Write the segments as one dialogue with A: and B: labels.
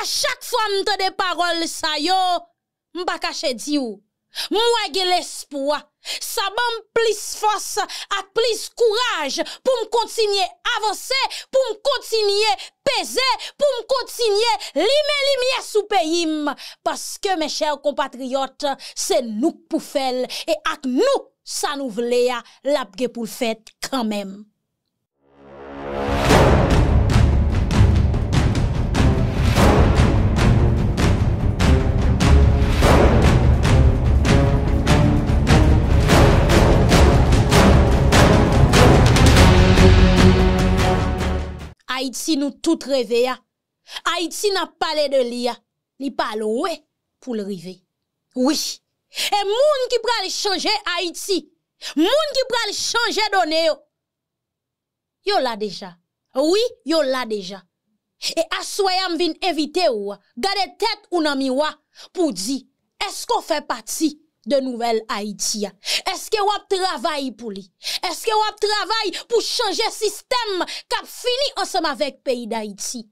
A: à chaque fois que des paroles, ça yo, m'pa cacher diou Moi, l'espoir. Ça m'a plus force et plus courage pour continuer avancer, pour continuer à peser, pour continuer à limer les sous pays. Parce que mes chers compatriotes, c'est nous pour faire. Et avec nous, ça nous voulait l'abgé pour faire quand même. Haïti nous tout réveille. Haïti n'a pas parlé de li Li pas loin pour le rêver, Oui. Et moun qui pral changer Haïti, moun qui pral changer donné yo. Yo la déjà. Oui, yo la déjà. Et assoyam vin invité ou, gade tête ou nan miwa pour dire est-ce qu'on fait partie de nouvelle Haïti. Est-ce que vous travail pour lui? Est-ce que vous travail pour changer le système a fini ensemble avec le pays d'Haïti?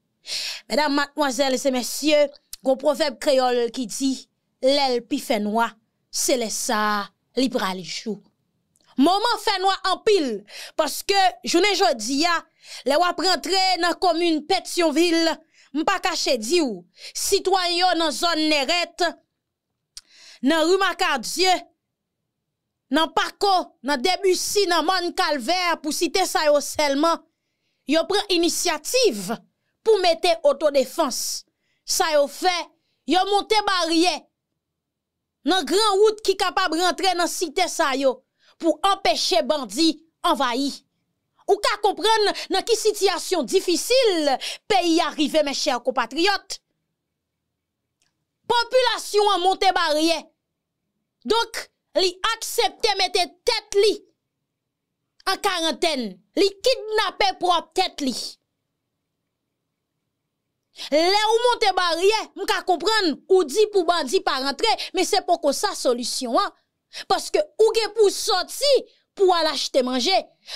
A: Mesdames, mademoiselles et messieurs, gros proverbe créole qui dit, l'aile pi fait noir, c'est le ça, libre à l'échou. Moment fait noir en pile, parce que, je' jodi dis les wap rentre dans la commune Pétionville, pas caché dit ou, citoyen dans zone nerette, Rue Macadieu dans Paco, dans Debussy, dans Mon Calvaire, pour citer ça yo prend yo pour initiative pour mettre Ça fait yo fait yo monter grand nan qui route qui de rentrer dans cité ça yo, pour les bandi d'envahir. Ou ka dans nan situation situation difficile pays arrive mes chers compatriotes. Populasyon an Montébariye, dok li aksepte mette tèt li an karenten, li kidnapè prop tèt li. Le ou Montébariye, mka kompran, ou di pou bandi pa rentre, men se poko sa solisyon an, paske ou gen pou soti pou alachte manje.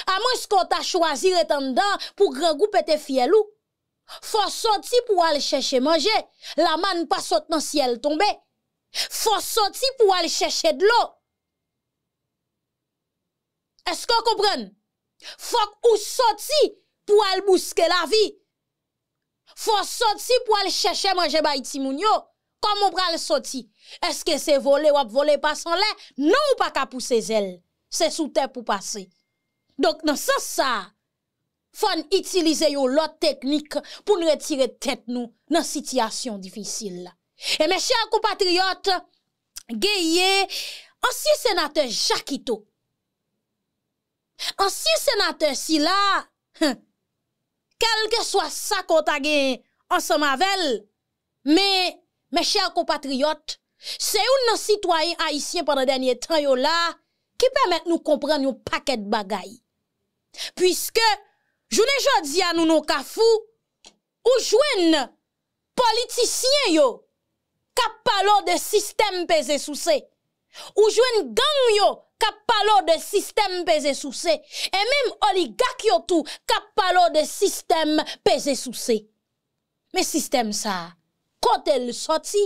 A: Aman skon ta chwazir etan dan pou gran goup ete fiel ou. Faut sortir pour aller chercher manger. La manne pas saute dans ciel tombé. Faut sortir pour aller chercher de l'eau. Est-ce qu'on comprend? Faut ou sortir pour aller bousquer la vie. Faut sortir pour aller chercher manger Comment on Comment le sortir? Est-ce que c'est voler ou voler pas sans l'air? Non ou pas qu'à pousser ailes. C'est sous terre pour passer. Donc dans ce sens ça, Fon itilize yo lot teknik pou nou retire tet nou nan sityasyon difisil. E me chèr ko patriyot, geye ansi senate Jakito. Ansi senate si la, kelke swa sa konta gen ansama vel, me chèr ko patriyot, se yon nan sitwayen haisyen pande denye tan yo la, ki pwemet nou kompren yo paket bagay. Piske, Jounen jodi anou nou ka fou, ou jwen politisyen yo, kap palo de sistem peze sou se. Ou jwen gang yo, kap palo de sistem peze sou se. E menm oligak yo tou, kap palo de sistem peze sou se. Me sistem sa, kote l soti,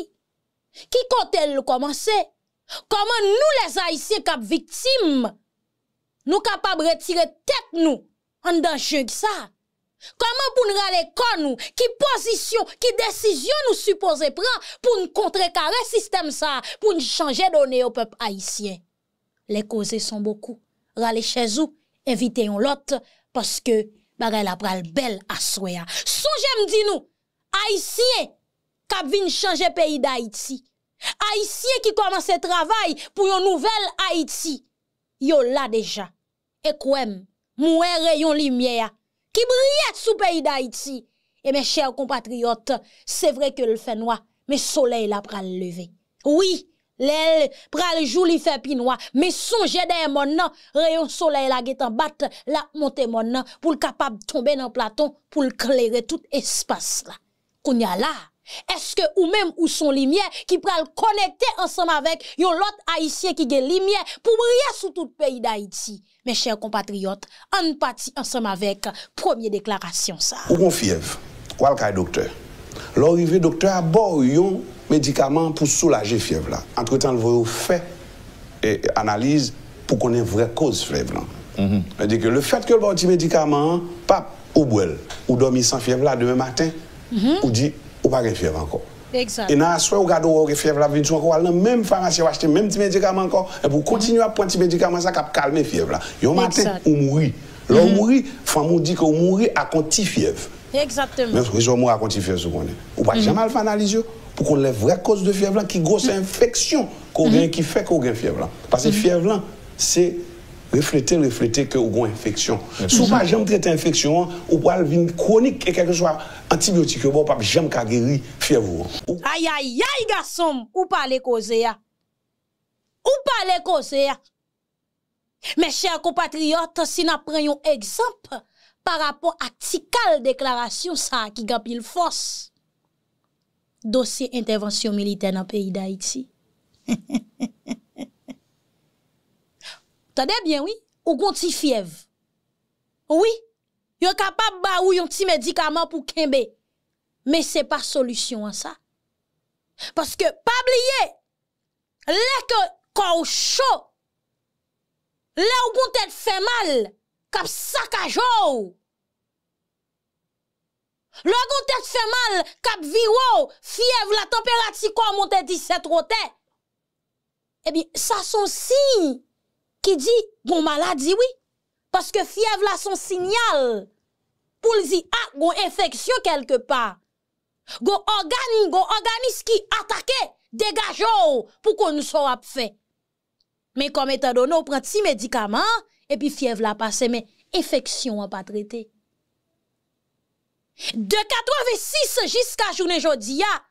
A: ki kote l komanse, koman nou les a isi kap vitim, nou kapab retire tep nou, an dan chen ki sa. Kama pou n rale kon nou, ki posisyon, ki desisyon nou suppose pran, pou n kontre kare sistem sa, pou n chanje donye yo pep Haitien. Le koze son boku. Rale chezou, evite yon lot, paske bare la pral bel aswea. Sou jem di nou, Haitien, kap vin chanje peyi da Haiti. Haitien ki komanse travay pou yon nouvel Haiti. Yon la deja. E kouem, mouais rayon lumière qui brille sous pays d'Haïti. Et eh mes chers compatriotes, c'est vrai que le fait noir, mais soleil l'a pral lever. Oui, l'aile pral jou li fait mais mais songez des mon nan, rayon soleil la en bat, la monte mon le capable le tomber tomber le platon, pour le clairer tout espace. la. Kounya là est-ce que ou même ou les lumière qui le connecter ensemble avec yon lot haïtien qui gen lumière pour briller sous tout le pays d'Haïti? Mes chers compatriotes, en part ensemble avec première déclaration ça.
B: Ou une fièvre, ou un docteur. L'arrivée docteur a un médicament pour soulager fièvre là. Entre temps, le avez fait et analyse pour qu'on ait vraie cause fièvre là. fièvre. Mhm. que le fait que le bon médicament, pape, ou ou dormi sans fièvre là demain matin, mhm. ou dit ou pas e e mhm. mhm. de fièvre encore.
A: Exact. Et dans
B: soit ou garde ou fièvre la venir encore même pharmacie ou acheter même petit médicament encore et pour continuer à prendre petit médicament ça cap calmer fièvre là. Yo matin ou mourir. Là ou mourir, femme dit que ou mourit à conti fièvre.
A: Exactement. Mais
B: vous avez à conti fièvre qu'on Ou pas jamais faire analyse pour qu'on lève vraie cause de fièvre là qui grosse infection qu'on qui mhm. fait qu'on gagne fièvre là. Parce que fièvre là c'est refléter, refléter que vous avez une infection. Si pas jamais traiter infection, pouvez avoir une chronique et quelque soit antibiotique, vous pas jamais guérir fièvre.
A: Aïe aïe aïe garçon, ou parlez causer ah. Ou parlez causer ah. Mes chers compatriotes, si nous prenons un exemple par rapport à Tikal déclaration ça qui gagne force. Dossier intervention militaire dans le pays d'Haïti. Tade bien, oui, ou kon ti fiev. Oui, yon kapap ba ou yon ti medikaman pou kembe. Me se pa solusyon an sa. Paske, pa bliye, le ke kaw chow, le ou kon tet fè mal, kap sakajow. Le ou kon tet fè mal, kap viwow, fiev, la temperati kwa moun te diset rotè. E eh bi, sa son si... qui dit bon maladie, oui. Parce que fièvre là, son signal pour dire, ah, bon infection quelque part. Go organe, go organisme qui attaque, dégage pour qu'on nous soit fait. Mais comme étant donné, on prend six médicaments et puis fièvre l'a passe, mais infection a pas traité. De 86 jusqu'à journée jodia, ah,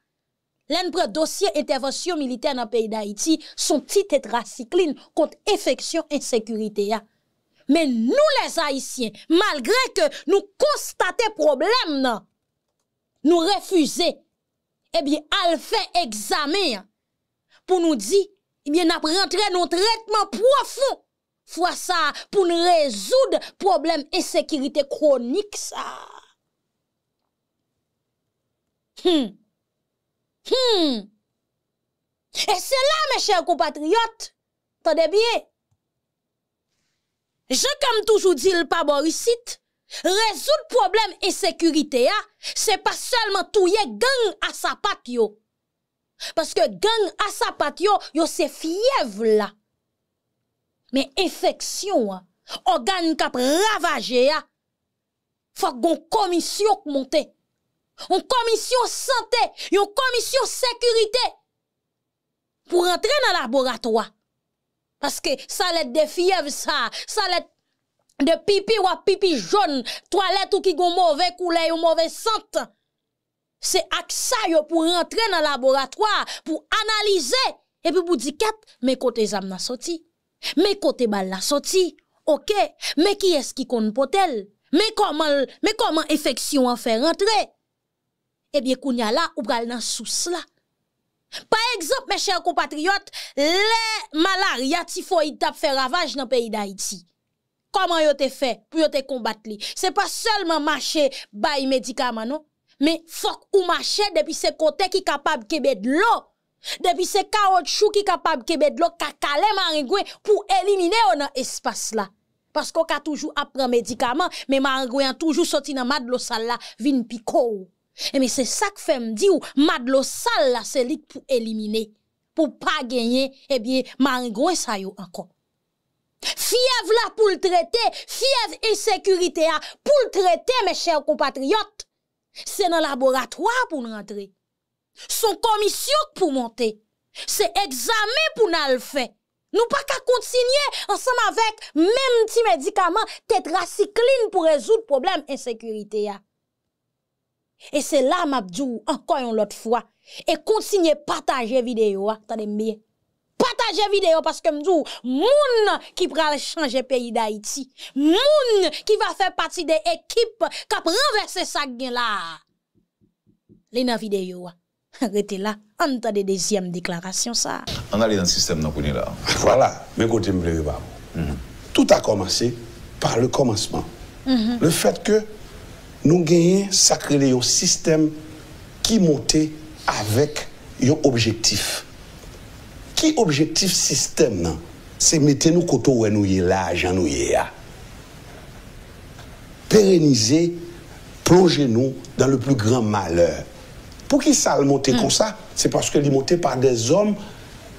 A: Len dossiers intervention militaire dans le pays d'Haïti sont petit contre contre infection insécurité. Mais nous, les Haïtiens, malgré que nous constatons problème, nous refusons. Eh bien, à al faire examen pour nous eh bien que nous rentre un traitement profond, fois ça pour nou résoudre problème et Hmm, e se la me chèr kou patriyot, tade biye. Je kam toujou di l'paborisit, rezout problem e sekurite ya, se pa selman touye gen a sapat yo. Paske gen a sapat yo, yo se fyev la. Me efeksyon, o gen kap ravaje ya, fok gon komisyon k montè. une commission santé, une commission sécurité pour rentrer dans le laboratoire. Parce que ça l'aide des fièvres, ça, ça de pipi ou à pipi jaune, toilette ou qui gon mauvais couleur ou mauvais sente, C'est ça pour rentrer dans le laboratoire, pour analyser. Et puis pour dire, mes côtés sont sortis, sorti. Mes côtés balles sorti. Ok, mais qui est-ce qui compte potel? Mais comment, mais comment infection en fait rentrer? Eh bien, kounya la ou pral nan sous la. Par exemple, mes chers compatriotes, les malaria typhoïde tap fait ravage dans le pays d'Haïti. Comment yote te fait pour yote combattre li? C'est pas seulement marcher bay médicaments non, mais faut ou marcher depuis ce côté qui capable kebe de l'eau. Depuis ce caoutchouc qui capable kebe de l'eau kakale maringouin pour éliminer on dans espace là. Parce qu'on a toujours appris médicaments, mais maringouin toujours sorti dans mad l'eau sale là, vin pico. Et eh, mais c'est ça que fait me dit ou madlo sale là c'est pour éliminer pour pas gagner et eh bien maringouin ça encore. Fièvre là pour le traiter, fièvre insécurité sécurité ah, pour le traiter mes chers compatriotes. C'est dans le laboratoire pour rentrer. Son commission pour monter. C'est examen pour nous faire. Nous pas qu'à continuer ensemble avec même petit médicament tétracycline pour résoudre problème insécurité là. Ah. Et c'est là, dit encore une autre fois. Et continuez partager vidéo. Hein. Attendez bien. Partager vidéo parce que Mdou, moun qui pral changer pays d'Haïti. Moun qui va faire partie des équipes qui renverser ça là. Les vidéo. Hein. Arrêtez là. Entendez deuxième déclaration ça.
C: On a dans le système dans là. Voilà.
B: Mais côté me pas. Mhm. Tout a commencé par le commencement. Mhm. Le fait que nous gagnons un système qui monte avec un objectif. Qui objectif système C'est mettre nous côté où nous sommes là, nous là. Hein. Pérenniser, plonger nous dans le plus grand malheur. Pour qui ça monte comme mm. ça C'est parce que est monté par des hommes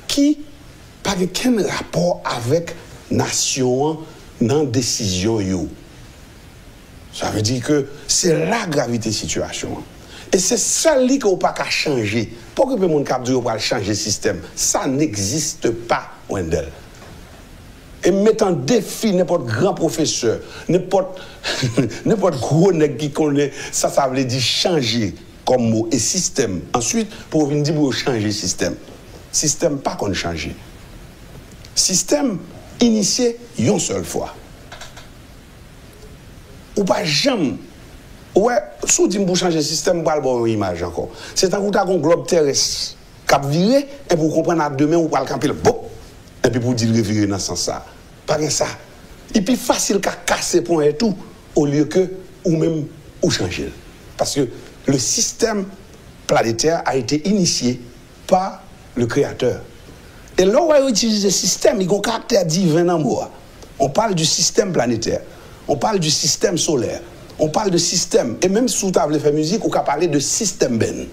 B: qui n'ont aucun rapport avec nation hein, dans décision. Yo. Ça veut dire que c'est la gravité situation. Et c'est ça qu'on pas qu'à changer. Pour que le monde ne va changer le système, ça n'existe pas, Wendell. Et mettre en défi n'importe grand professeur, n'importe gros nègre qui connaît, ça, ça veut dire changer comme mot et système. Ensuite, pour venir dire vous changer le système. Système pas qu'on change. Système initié une seule fois ou pas jamais. Ouais, sous dit pour changer le système, pas bon image encore. C'est un coup un globe terrestre cap viré et pour comprendre à demain ou pas le camper le Et puis pour dire virer dans ce sens ça. Pas ça. Et puis facile qu'à casser point et tout au lieu que ou même ou changer. Parce que le système planétaire a été initié par le créateur. Et là, on utilise le système, il y a un caractère divin en moi. On parle du système planétaire. On parle du système solaire. On parle de système. Et même sous table de musique, on peut parler de système ben.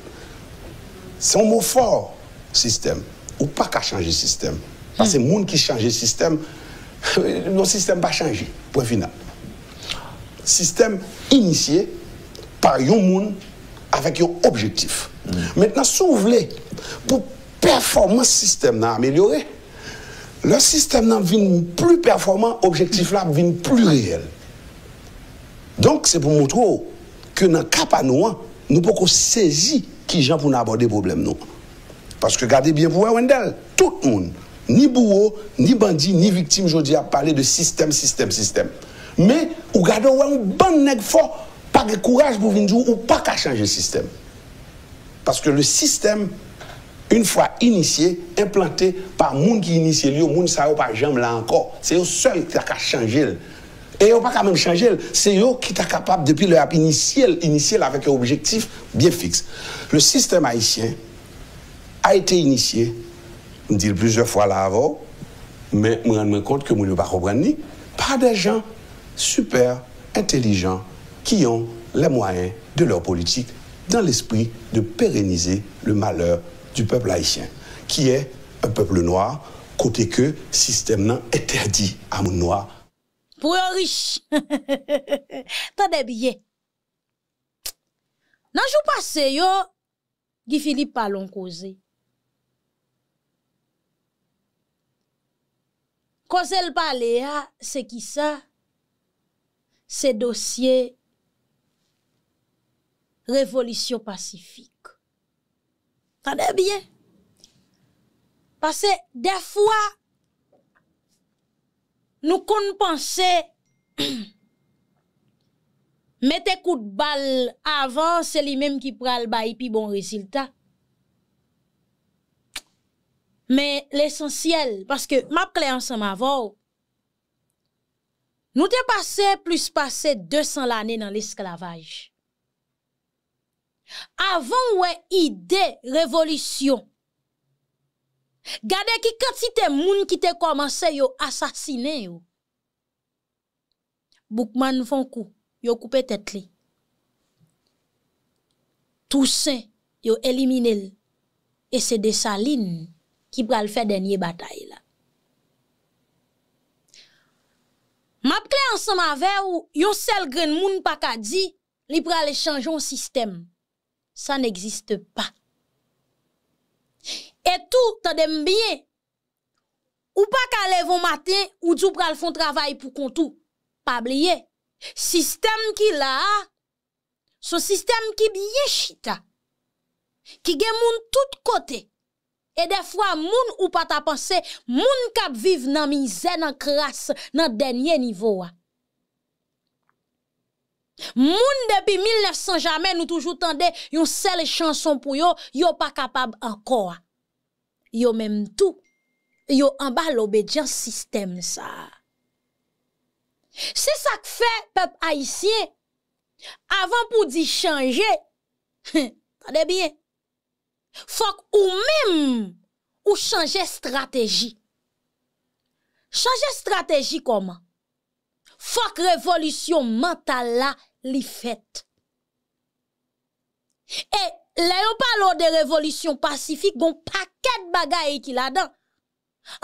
B: C'est un mot fort, système. Ou pas qu'à changer système. Parce que monde hmm. qui change système, le système pas changé. Point final. Système initié par un monde avec un objectif. Hmm. Maintenant, si vous voulez, pour performance système n'a amélioré, le système n'a plus performant, objectif là devient plus réel. Donk se pou moutrou ke nan kapa nou an, nou pou kou sezi ki jan pou nan abode problem nou. Paske gade bien pou wè wèndel, tout moun. Ni bourou, ni bandi, ni viktim jodi a pale de sistem, sistem, sistem. Me ou gade wè mou ban neg fò, pa ge kouraj pou vinjou ou pa ka chanje sistem. Paske le sistem, un fwa inisye, implanté pa moun ki inisye liyo, moun sa yo pa janm la ankor. Se yo sol ki la ka chanje lè. Et on pas quand même changer. C'est eux qui sont capable, depuis leur initial, initial avec un objectif bien fixe. Le système haïtien a été initié, me dit plusieurs fois là avant, mais je me rends compte que je ne pas par des gens super intelligents qui ont les moyens de leur politique dans l'esprit de pérenniser le malheur du peuple haïtien, qui est un peuple noir, côté que système interdit à mon noir
A: Pou yon riche. Tade biye. Nanjou pase yo, Gifili Palon koze. Koze l pale ya, ah, Se ki sa, Se dosye, Revolisyon Pasifik. Tade biye. Pase defwa, nous mettre mettez coup de balle avant, c'est lui-même qui prend le bail puis bon résultat. Mais l'essentiel, parce que m'a clair ensemble avant, nous avons passé plus passé 200 l'année dans l'esclavage. Avant ouais idée révolution Gade ki katite moun ki te komanse yo asasine yo. Boukman fon kou, yo koupe tet li. Tousen, yo elimine li. E se de sa lin ki pral fe denye batay la. Ma ple ansan ma ve ou, yo sel gren moun pa ka di, li pral e chanjon sistem. Sa n'existe pa. Eman. Et tout, des bien. Ou pas qu'à lever matin, ou tout pral font travail pour qu'on tout Pas oublier. Système qui là, son système qui bien chita. Qui gen moun tout côté. Et des fois, moun ou pas ta pensé, moun vivent dans nan misère, nan crasse, nan dernier niveau. Moun depuis 1900 jamais nous toujours tendez une seule chanson pour yo, yo pas capable encore. yo menm tou, yo anba l'obedjan sistem sa. Se sa k fe pep Aisyen, avan pou di chanje, fok ou menm, ou chanje strategi. Chanje strategi koman? Fok revolisyon mental la li fet. E yon, La yo non, palo de revolisyon pasifik gon paket bagay ki la dan.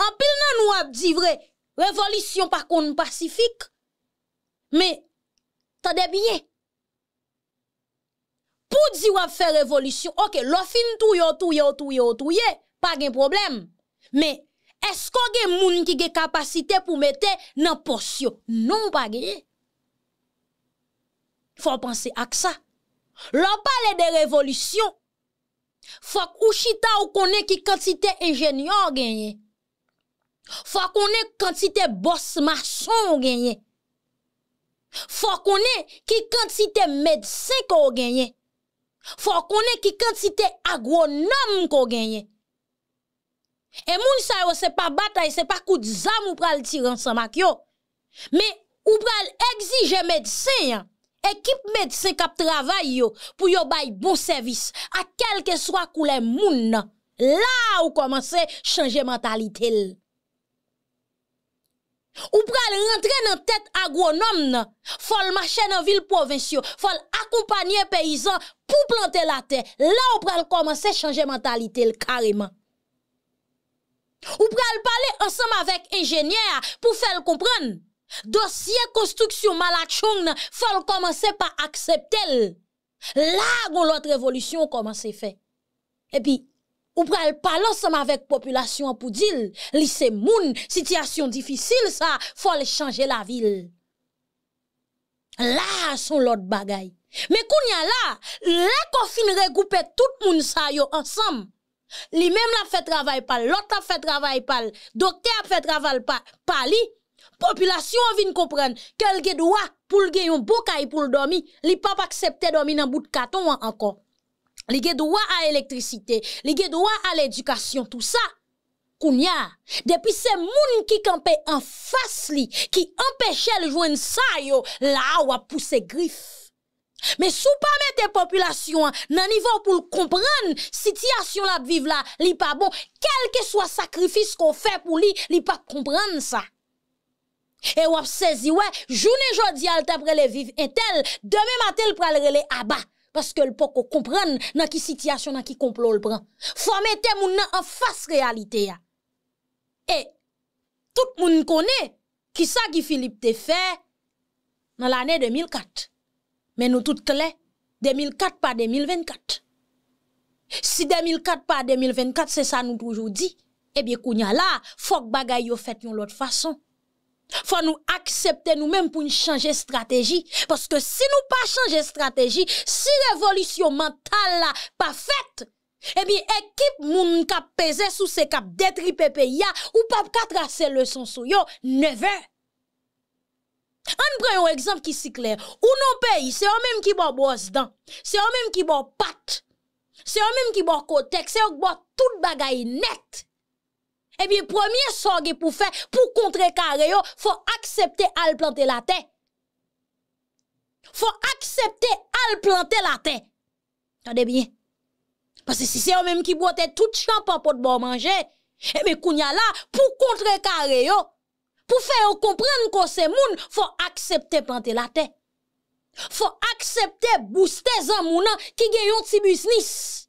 A: An pil nan wap di vre, revolisyon pakon pasifik, me, ta debye, pou di wap fe revolisyon, ok, lo fin tou yo tou yo tou yo tou ye, pa gen problem, me, esko gen moun ki ge kapasite pou mete nan porsyon? Non pa gen. Fon panse ak sa. Lò pale de revolutyon, fòk ou chita ou konen ki kantite enjenyon genyen, fòk konen ki kantite bosmason genyen, fòk konen ki kantite medsen konen genyen, fòk konen ki kantite agronom konen genyen. E moun sa yo se pa batay se pa kout zam ou pral tiran sa mak yo, me ou pral egzije medsen yan. équipe médecin qui travaille travaillé pour yo un bon service à quel que soit couleur moun là ou commencer changer mentalité ou pral rentrer dans tête agronome nan faut marcher dans ville provinciale, faut accompagner paysan pour planter la terre là vous pral commencer changer mentalité carrément ou pral parler ensemble avec ingénieur pour faire comprendre Dossier construction malachon faut commencer par accepter. Là, l'autre révolution commence fait Et puis, ou pral parler ensemble avec population pour dire, C'est moun, situation difficile, ça, faut changer la ville. Là, son l'autre bagay. Mais qu'on y a là, les fin tout moun sa yo ensemble. Li même la fait travail pas, l'autre a fait travail pas, docteur a fait travail pas, pali population vient comprendre que les droit pour le gagner un pour dormir, pas accepter dormir dans bout de carton encore. Les droits à l'électricité, les droits à l'éducation, tout ça. Kounia, depuis ces gens qui campait en face li, qui empêchait le joindre ça yo, là ou à poussé griffe. Mais sous pas la population nan hein, niveau pour comprendre situation la vivre là, li pas bon, quel que soit sacrifice qu'on fait pour lui, ne pas comprendre ça. Et wap saisi, ouais, journée jodi al tapre le vive intel, demain matin le pral rele aba. Parce que le poko comprendre dans qui situation, dans qui complot le prend. Faut mettre moun en face réalité Et, tout moun connaît qui ça qui Philippe te fait dans l'année 2004. Mais nous toutes clés, 2004 par 2024. Si 2004 par 2024, c'est ça nous toujours dit. Eh bien, kounya là, faut que bagay yo fait yon l'autre façon faut nous accepter nous-mêmes pour nous changer stratégie. Parce que si nous pas changer stratégie, si l'évolution mentale là pas faite, eh bien, équipe moun kap pesé sous se cap d'être pays ou pas ka tracer son sou yo, neve. On prend un exemple qui si clair. Ou non pays, c'est eux même qui boit brosse dents, c'est eux même qui boit patte, c'est eux même qui boit cotex, c'est eux qui toute tout bagaille net. Eh bien, premier qu'il pour faire, pour contrer carréo il faut accepter à planter la tête. faut accepter à planter la tête. Attendez bien. Parce que si c'est eux même qui boit tout champ pour bon manger, eh bien, kounya là, pour contrer carréo pour faire comprendre qu'on se il faut accepter planter la tête. faut accepter booster zan mounan qui gagne un petit business.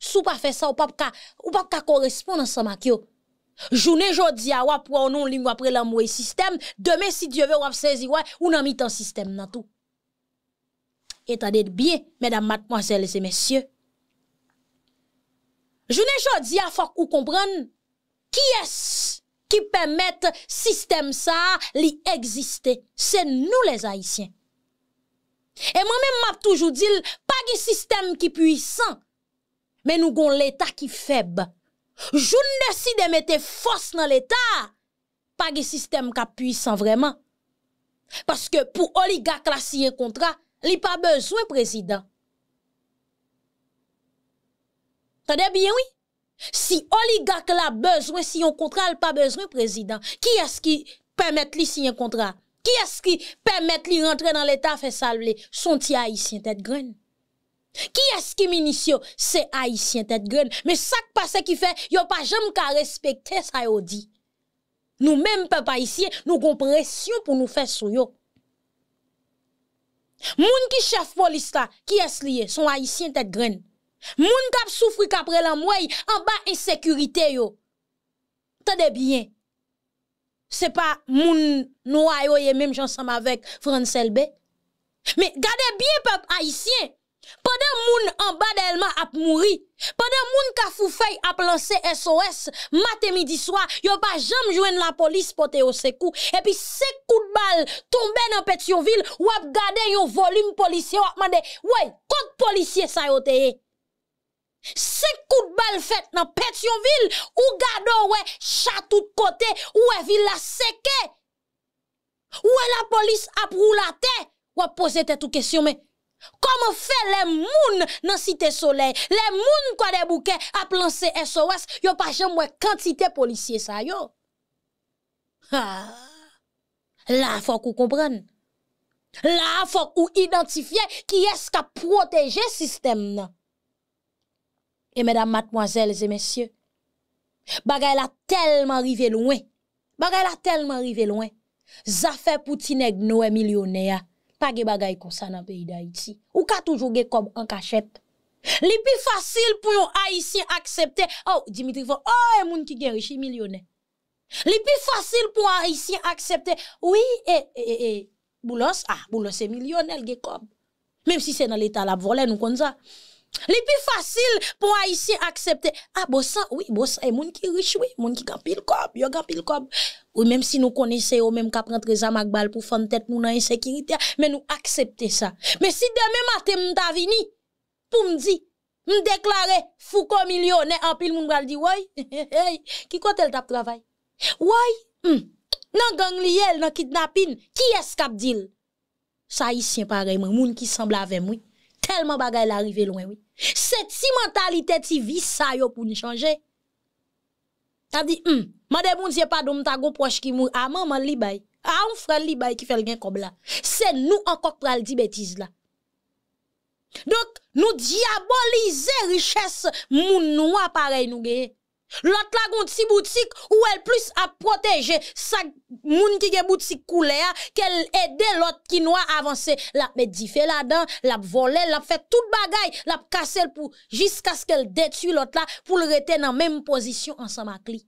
A: faites pas ça, ou pas pouvez pas correspondre ensemble ce yo. Journée jodi a wap on non ligne après l'amour système, demain si Dieu veut wap saisi ouais, ou nan mitan système nan tout. bien mesdames mademoiselles et messieurs. Journée jodi a faut ou comprendre qui est ce qui permet système ça li exister. C'est nous les haïtiens. Et moi-même m'a toujours dit pas un système qui puissant mais nous avons l'État qui faible. Joun desi de mette fos nan l'Etat pa ge sistem ka pwisan vreman. Paske pou oligak la si yon kontra, li pa bezwen prezident. Tade biye wè? Si oligak la bezwen si yon kontra, li pa bezwen prezident. Ki eski pwemet li si yon kontra? Ki eski pwemet li rentre nan l'Etat fe salw le? Son ti a yi si yon tet gren? Qui est-ce qui m'initie? C'est Haïtien tête graine Mais ça qui passe qui fait, a pas jamais qu'à respecter ça yon dit. Nous même, peuple haïtien, nous avons pression pour nous faire sou yon. Moun qui chef police là, qui est lié? Son haïtien tête graine Moun kap souffri après la mort en bas insécurité yo. Tenez bien. C'est pas moun noua yo même j'ensemble avec Francelbe. Mais gardez bien, peuple haïtien. Pendant moun en bas d'Elma ap mouri, pendant moun ka foufei a lancé SOS matin midi soir, yo pas jamais joindre la police pour te au Et puis ces coups de balle tomber dans Pétionville, ou ap gade yon volume policier, ou ap mande, "Ouais, code policier ça yo te." Cinq coups de balle fait dans Pétionville, ou gardé ouais chat tout côté, ou ville la seke. Ou la police la roulate, ou ap pose posé tout question mais Comment fait les gens dans Cité Soleil? Les qui quoi des bouquets à plancer SOS, yo pas jamais quantité policiers ça yo. Là, faut qu'on comprenne. Là, faut qu'on identifie qui est-ce qui a protégé le système. Et mesdames, mademoiselles et messieurs, bagay a tellement arrivé loin. Bagay la tellement arrivé loin. Zafè Poutine est millionnaire pas de bagaille comme ça dans le pays d'Haïti. Ou qu'à toujours ge comme en cachette. Le plus facile pour un haïtien accepter. Oh, Dimitri Fon, oh, gens qui qui riches, des millionnaire. Le plus facile pour un haïtien accepter. Oui, eh, eh, eh, boulos, ah, boulos est millionnaire, ge comme. Même si c'est dans l'état la volée, nous connaissons ça. Le plus facile pour un haïtien accepter. Ah, bossa, oui, bossa, gens qui sont riches, oui, y a gampil comme... qui sont comme... Ou même si nous connaissons, ou même qu'à prendre à balle pour faire tête nous dans insécurité, mais nous accepter ça. Mais si demain matin, m'ta vini, pour me dire, me déclarer fou comme millionnaire, en pile, nous va dire, ouais, qui compte hmm, elle tape travail? dans la gang dans le kidnapping, qui est-ce a dit? Ça ici, pareil, moun qui semble avec moi. Tellement bagaille arrivé loin, oui. Cette mentalité, ti vie, ça yo pour nous changer. T'as dit, hum, madame, mon Dieu, pardon, m'ta gon proche qui mou, à ah, maman li bay, à ah, un frère li bay qui fait le gain comme là. C'est nous encore pral di bêtise là. Donc, nous diaboliser richesse moun noir pareil nous gagne. L'autre la gon ti boutique ou elle plus à protéger sa moun qui gen boutique couleur qu'elle aider l'autre qui noir avancer la met dife fait là-dedans la volé, la fait tout bagay, la casser pour jusqu'à ce qu'elle détruit l'autre là pour le rester dans même position ensemble avec lui.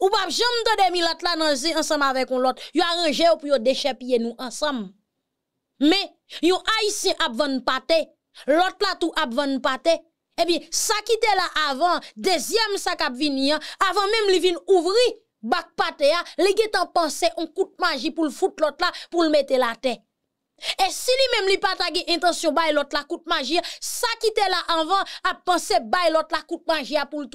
A: Ou pas jamais de demi l'autre là dans ensemble avec l'autre. l'autre. Yo arrangé pour yo déchapiller nous ensemble. Mais yo haïtien a vann pate, l'autre là tout a vann pate, eh bien, ça qui était là avant, deuxième sac à venir, avant même les vienne ouvrir, bac pâté, les gars t'en pensaient un coup de magie pour le foutre l'autre là, pour le mettre la tête. Et si lui même n'a pas gen intention bay l'autre la coupe magie, ça qui était là avant a pensé bay l'autre la coupe magie pour le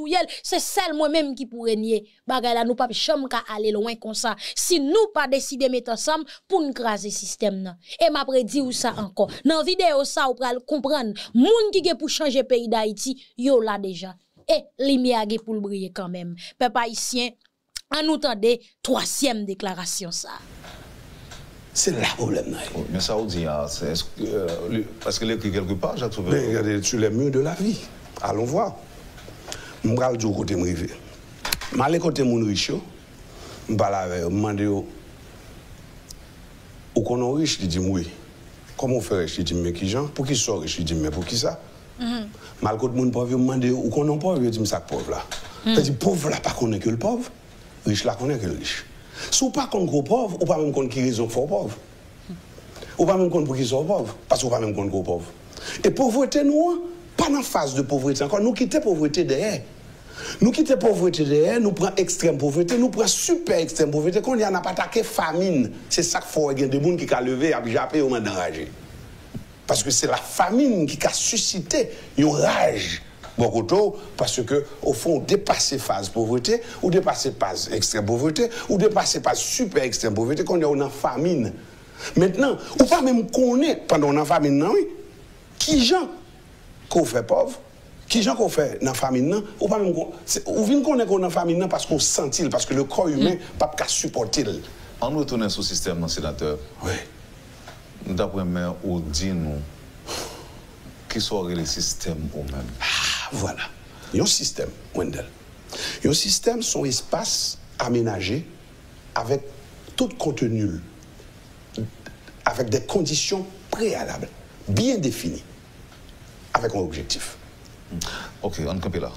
A: c'est celle moi-même qui pourrait nier. Bagay la nous pas chame ka aller loin comme ça. Si nous pas décider mettre ensemble pour nous craser système Et m'a vous ou ça encore. Dans vidéo ça ou pral comprendre, moun qui gen pour changer pays d'Haïti, yo là déjà. Et lumière gen pour briller quand même. Peuple haïtien, en nous tendez troisième déclaration ça.
C: C'est là le problème. mais ça, on dit, écrit hein, euh, quelque part, j'ai trouvé. Mais regardez, sur les murs de la vie. Allons
B: voir. Je vais au côté de riche Je vais côté mon riche. Je vais aller demander au riche, je dis oui. Comment on fait riche mais qui genre Pour qui riche mais pour qui ça mm-hmm. pauvre, je je pauvre là. Mm. pauvre là, pas qu'on que le pauvre, riche là, qu'on que le riche. Si vous pas pauvres, gros pauvre, ou pas même contre qui raison Vous pauvre. Ou pas même pour qui sont pauvres, parce que vous pas même contre gros pauvre. Et pauvreté, nous, pas dans la phase de pauvreté encore. Nous quittons pauvreté derrière. Nous quittons pauvreté derrière, nous prenons extrême pauvreté, nous prenons super extrême pauvreté. Quand il y en a pas attaqué famine, c'est ça qu'il faut. Il y a des gens qui ont levé, qui ont ou enragé. Parce que c'est la famine qui a suscité une rage Bokoto, parce que, au fond, dépasser phase pauvreté, ou dépasser phase extrême pauvreté, ou dépasser phase super extrême pauvreté, qu'on est en famine. Maintenant, ou pas même qu'on est, pendant la famine, non, oui, qui gens qu'on fait pauvre, qui gens qu'on fait dans la famine,
C: ou pas même qu'on. Ou
B: qu'on est dans la famine parce qu'on sentit, parce que le corps humain n'a
C: mm. pas qu'à supporter. En retournant sur le système, non, sénateur, oui. d'après moi, on dit nous, qui soit le système au même. Ah. Voilà. Un système, Wendell. Un système, son espace aménagé
B: avec tout contenu, avec des conditions
C: préalables, bien définies, avec un objectif. Ok, on là.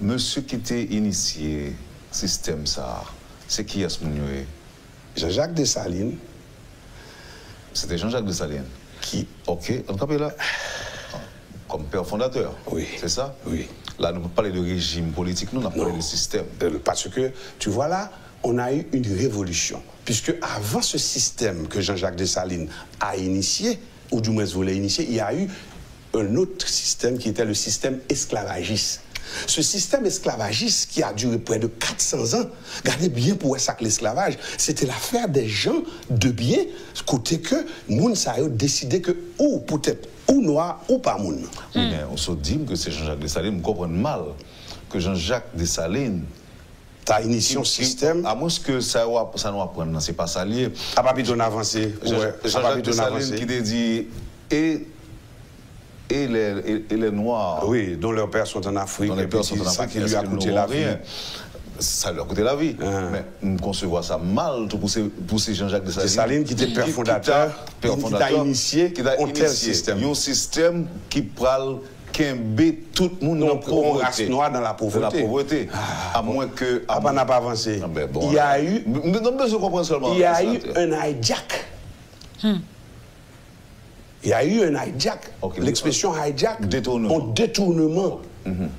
C: Monsieur qui était initié système ça, c'est qui est ce Jean-Jacques Dessalines. C'était Jean-Jacques Dessalines. Qui Ok, on là comme père fondateur. Oui. C'est ça Oui. Là, nous ne parlons pas de régime politique, nous, on parlé de système. Euh, parce
B: que, tu vois là, on a eu une révolution. Puisque avant ce système que Jean-Jacques Dessalines a initié, ou du moins voulait initier, il y a eu un autre système qui était le système esclavagiste. Ce système esclavagiste qui a duré près de 400 ans, gardez bien pour ça que l'esclavage, c'était l'affaire des gens de bien,
C: côté que Mounsayo décidait que, ou peut-être ou noir ou pas moun. Oui, mais on se dit que c'est Jean-Jacques Dessalines, on comprend mal que Jean-Jacques Dessalines ta initié un système. À moins que ça, ne nous apprenne, non, c'est pas ça lié. À pas besoin d'avancer. Jean-Jacques Dessalines qui dédie et et les, et, les Noirs. Oui, dont leurs pères sont en Afrique. les en Afrique. qui lui a coûté la vie ça a coûté la vie. Ah. Mais Mais nous ça mal pour ces, Jean-Jacques de Saline. Saline qui était père fondateur, qui, qui a initié qui a initié système. un système qui prend qu'embé tout le monde dans la pauvreté. race noire dans la pauvreté. Ah, à moins que... Ah, bah,
B: n'a pas avancé. Ah, ben, il y a eu... Hmm. Il y a eu un hijack. Il y a eu un hijack. L'expression hijack, un détournement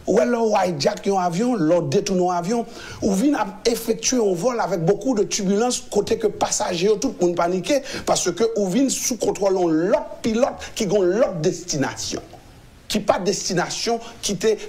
B: ou alors, hijack un avion, l'on détourne un avion, ou vient effectuer un vol avec beaucoup de turbulences, côté que passagers, tout le monde paniqué, parce que ou vient sous contrôle l'autre pilote qui a l'autre destination qui pas destination, quitter, était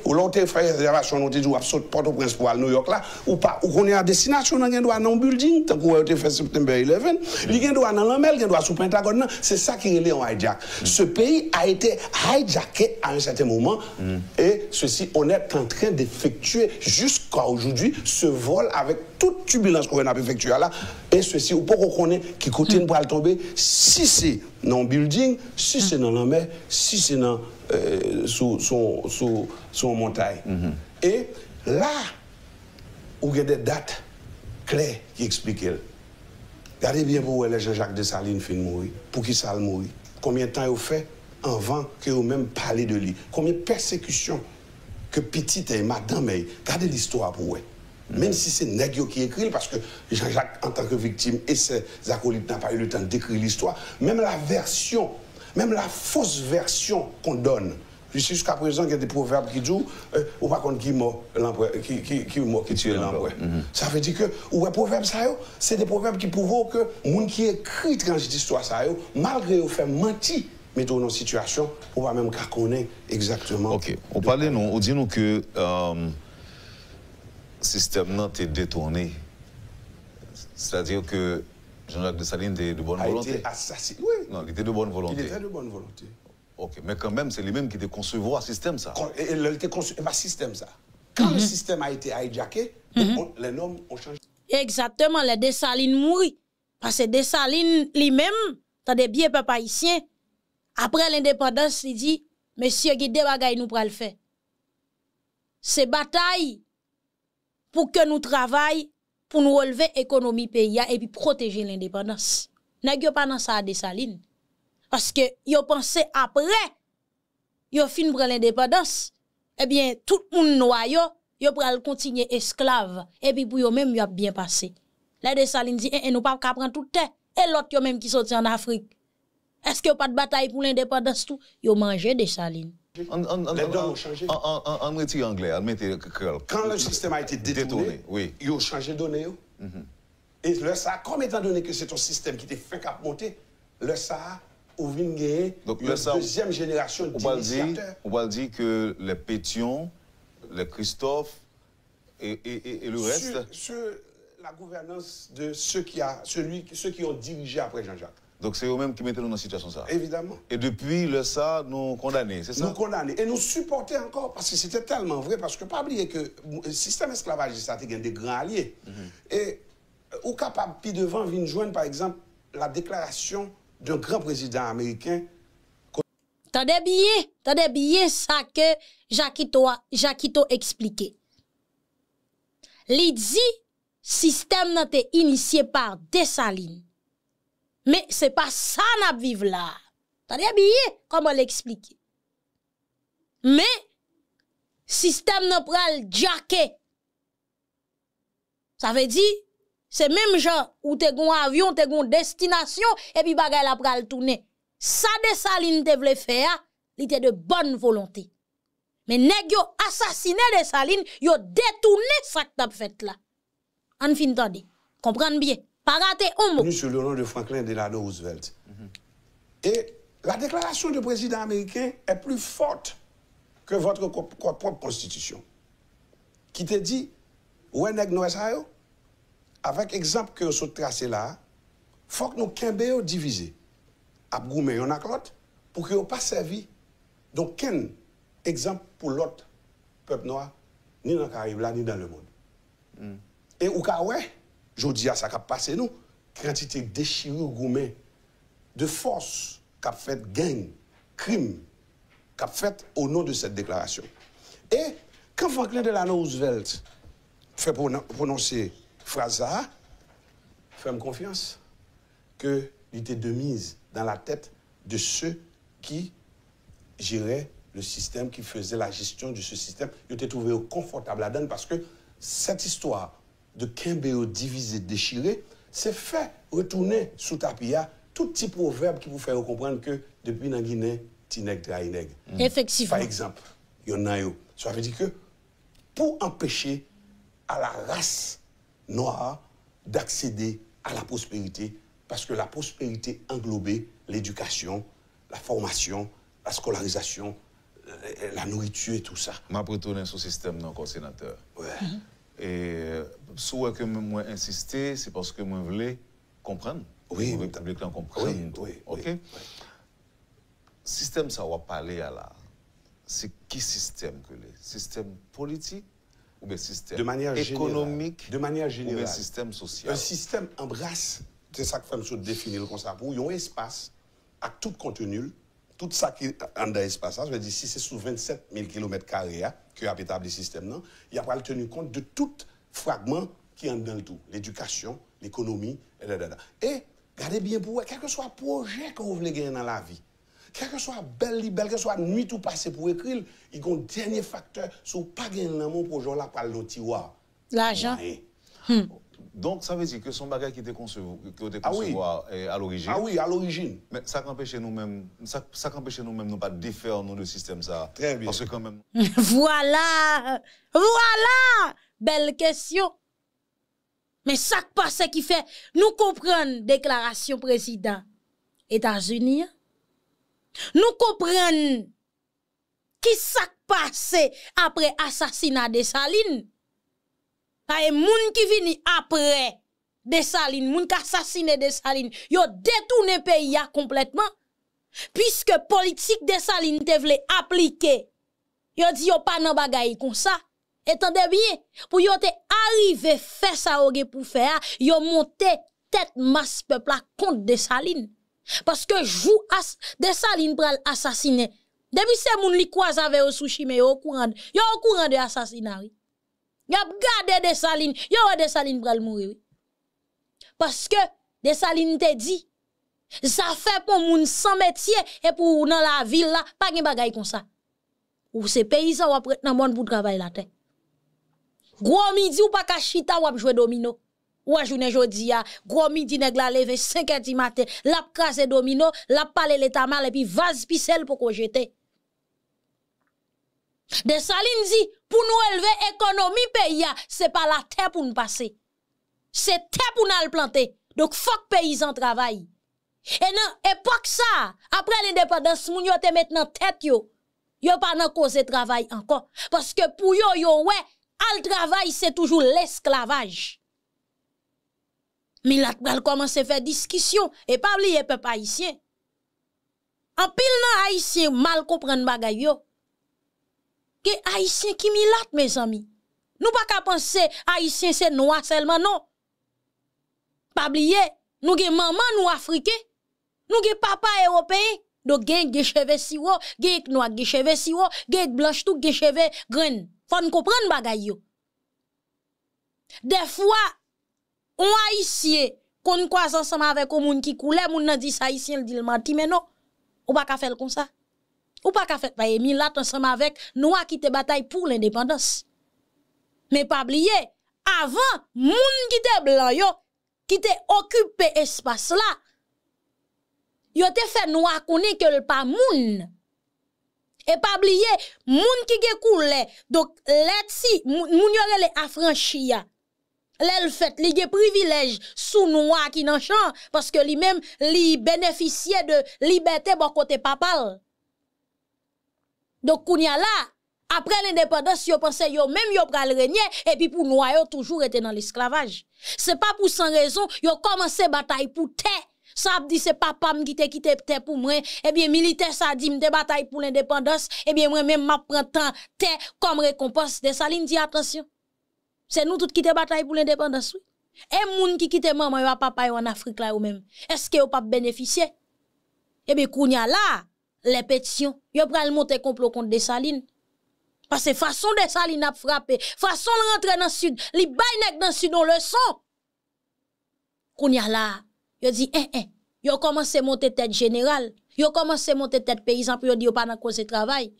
B: au fait réservation, on dit, ou absolument Port-au-Prince pour aller New York là, ou pas, ou qu'on est à destination, on a droit dans building, tant qu'on a été fait September 11, il a droit dans l'emmel, il a droit sous Pentagone, c'est ça qui est en hijack. Mm. Ce pays a été hijacké à un certain moment, mm. et ceci, on est en train d'effectuer jusqu'à aujourd'hui ce vol avec toute turbulence qu'on a effectuée là, E sou e si ou pou kou kone ki kouten hmm. pou al tombe si se nan building, si se hmm. nan lamè, si se nan euh, sou montay. E la ou gède dat klè ki eksplike el. Gade bien pou wè le Jean-Jacques de Saline fin moui, pou ki sal moui. Koumyen tan yo fè anvan ke yo menm pale de li. Koumyen persekution ke pitite e madame e, gade l'histoire pou wè. même si c'est Nagio qui écrit, parce que Jean-Jacques, en tant que victime, et ses acolytes n'ont pas eu le temps d'écrire l'histoire, même la version, même la fausse version qu'on donne, Jusqu'à présent, il y a des proverbes qui disent euh, On va pas contre qui mort qui, qui, qui, qui tue l'empereur. Mhm. Ça veut dire que, ou les proverbes, c'est des proverbes qui prouvent que les qui écrit cette histoire ça, malgré au fait mentir, mais dans nos situations, on va même pas connaît exactement.
C: Ok, on parlait, nous, on dit nous que. Euh, système n'a été détourné. C'est-à-dire que Jean-Jacques Dessalines était de bonne a volonté. Été assassiné. Oui. Non, il était de bonne volonté. Il était
B: de bonne volonté.
C: OK, mais quand même, c'est lui-même qui était concevoir un système, ça.
B: Et, il était un eh ben, système, ça. Quand mhm. le système a été hijacké, les mhm. normes ont changé.
A: Exactement, les Dessalines mourent. Parce que Dessalines lui-même, dans des biais peuple après l'indépendance, il dit, monsieur, il bagaille nous pour le faire. C'est bataille pour que nous travaillions pour nous relever l'économie pays et puis protéger l'indépendance. N'est-ce pas dans ça des salines? Parce que vous pensez après, vous fin pour l'indépendance, eh bien, tout le monde noyau, yo pral continuer esclave, et puis pour vous même a bien passé. Là des salines dit, eh, eh, nous pas prendre tout le temps. et l'autre même qui sorti en Afrique. Est-ce que pas de bataille pour l'indépendance tout? mangez mangé des salines
C: les dons ont changé. En, métier anglais, Quand le système a été détourné, oui. ils ont
B: changé de données. Oh. Mhm. Et le ça, comme étant donné que c'est un système qui était fait capter, le ça a
C: gagner
B: une deuxième
C: génération d'initiateurs. On va dire que les Pétions, les Christophe et, le reste... Sur,
B: la gouvernance de ceux qui, a, celui, ceux qui ont dirigé après Jean-Jacques.
C: Donc c'est eux-mêmes qui mettaient nous dans cette situation ça. Évidemment. Et depuis le ça, nous condamnés, c'est ça Nous
B: condamnés. Et nous supportait encore, parce que c'était tellement vrai, parce que pas oublier que le système esclavagiste a des grands alliés. Mhm. Et au euh, capable, puis devant, joindre, par exemple, la déclaration d'un grand président américain.
A: Tendez bien, tendez bien ça que Jacquito, Jacquito expliqué. L'idzi, système n'a été initié par Dessalines. Mais ce n'est pas ça n'a vivre là. T'as bien comment l'expliquer. Mais système n'a le jacké. Ça veut dire c'est même gens où t'es un avion, t'es une destination et puis bagay la pral tourner. Ça de Saline te faire, il de bonne volonté. Mais nèg yo assassiné de Saline, yo détourné ça que t'as fait là. En fin de comprenez bien pas raté Sur
B: le nom de Franklin Delano Roosevelt.
C: Mm-hmm.
B: Et la déclaration du président américain est plus forte que votre propre constitution, qui te dit, avec exemple que vous tracé là, faut que nous ne divisés. Abgoumé, on pour que ne pas servir Donc, exemple pour l'autre peuple noir, ni dans le Caraïbe, ni dans le monde. Mm. Et ou ouais, Jodi à ça qui a passé nous, quantité déchiré déchirure gourmet, de force a fait gang, crime, a fait au nom de cette déclaration. Et quand Franklin Delano Roosevelt fait prononcer phrase A, ferme confiance que était de mise dans la tête de ceux qui géraient le système, qui faisaient la gestion de ce système. Ils était trouvé confortable à donne parce que cette histoire de kimbeo » divisé, déchiré, c'est fait retourner sous tapia hein. tout petit proverbe qui vous fait comprendre que depuis la Guinée, Tineg Draineg. Mm. Effectivement. Par exemple, yonayo ». Ça veut dire que pour empêcher à la race noire d'accéder à la prospérité, parce que la prospérité englobait
C: l'éducation, la formation, la scolarisation, euh, la nourriture et tout ça. Ma retourner sur système, non, sénateur. Ouais. Mm-hmm. Et euh, soit que moi insister, c'est parce que moi voulais comprendre. Oui. Le public comprenne. Oui, oui, OK? Oui, Système ça va parler à la... C'est qui système que le Système politique ou bien système économique
B: De manière générale. Ou bien système social. Un système embrasse, c'est ça que je me définir comme ça, pour un espace à tout contenu Tout sa ki anda espasa, jwè di si se sou 27000 km2 ki yo apetabli sistem nan, ya pral tenu kont de tout fragment ki an dan l'tou. L'edukasyon, l'ekonomi, etc. E, gade bien pou wè, kek ke so a projè ke wou vle gen nan la vi. Kek ke so a bel libel, kek ke so a nuit ou pase pou ekril, yon
C: djenye fakteur sou pa gen nan moun projè la pral notiwa. La jan. Hmm. Donc, ça veut dire que son bagage qui était conçu, qui était ah à l'origine. Ah oui, à l'origine. Mais ça ne nous-mêmes, ça, nous-mêmes de ne pas défaire nous le système ça. Très bien. quand même.
A: voilà! Voilà! Belle question. Mais ça qui passe qui fait, nous comprenons déclaration président États-Unis. Nous comprenons qui ça passé après assassinat de Saline les moun qui vini après Dessalines, moun qui assassiné ils yo détourné pays complètement. Puisque politique Dessalines te vle appliquer. Yo dit yo pas de bagaille comme ça. entendez bien, pour yo te arrivé faire ça ou pour faire, yo monté tête masse peuple contre Dessalines. Parce que jou as Dessalines pral assassiner Depuis se moun li croise avec au sushi mais au courant, yo courant de assassinat. Yop gade a des salines pour pral mourir. Parce que des salines te dit, ça fait pour moun sans métier et pour dans la ville là, pas de bagay comme ça. Ou c'est paysan ou après dans monde pour travailler la terre. Gros midi ou pas ka chita ou jouer domino. Ou à journée jodi a, ah. gros midi nèg la levé 5h du matin, l'a krasé domino, l'a pale l'état mal et puis vase pisel pour qu'on jeter. De salines, dit, pour nous élever l'économie pays, ce n'est pas la terre pour nous passer. C'est la terre pour nous planter. Donc, faut que les paysans travaillent. Et dans l'époque ça, après l'indépendance, nous avons maintenant tête. Yo. Yo pas nan cause travail encore. Parce que pour yo, yo, ouais, al travail, c'est toujours l'esclavage. Mais là, ils commencent à faire discussion. Et pas oublier, peuple haïtien. En pile, non haïtien, mal comprendre les yo que haïtien qui milate mes amis. Nous pas qu'à penser haïtien c'est noir seulement non. Pas oublier, nous avons maman nous africain, nous avons papa européen. Donc, gen des cheveux siro, gen noir, des cheveux siro, gen blanche tout, des cheveux graines. Faut nous comprendre bagay yo. Des fois, on haïtien, qu'on croise ensemble avec un gens qui coule, moun nan dit ça haïtien, le dit le menti, mais non. On pas qu'à faire comme ça. Ou pas qu'à faire pas là ensemble avec nous qui te bataille pour l'indépendance. Mais pas oublier, avant, moun qui te blanc yo, qui te occupé espace là, yo te fait noir koné que le pas moun. Et pas oublier, moun qui ge koule, donc let si, moun yo le affranchi Lèl fait, li ge privilège sou noua ki nan chan, que li même li bénéficie de liberté bon côté papal. Donc, Kounia là, après l'indépendance, yo pensaient yo même yo pral régner et puis pour nous yo toujours été dans l'esclavage. C'est pas pour sans raison yo commencé bataille pour terre. Ça dit c'est papa me qui te quitté terre pour moi. Eh bien militaire ça dit me bataille pour l'indépendance. Eh bien moi même je prends temps terre comme récompense. De ça dit attention. C'est nous toutes qui te bataille pour l'indépendance. Oui. Et moun qui quitte maman yo papa yo en Afrique là ou même. Est-ce que yo pas bénéficié Eh bien kounya là les pétitions. Yo pral monter complot contre salines. Parce que façon Dessalines a frappé, façon de rentrer dans le sud, li bay dans le sud on le son. Kounya là, yo dit hein eh, eh, hein. yo commencé monter tête générale, yo commencé monter tête paysan pour yo dit yo pas dans cause travail.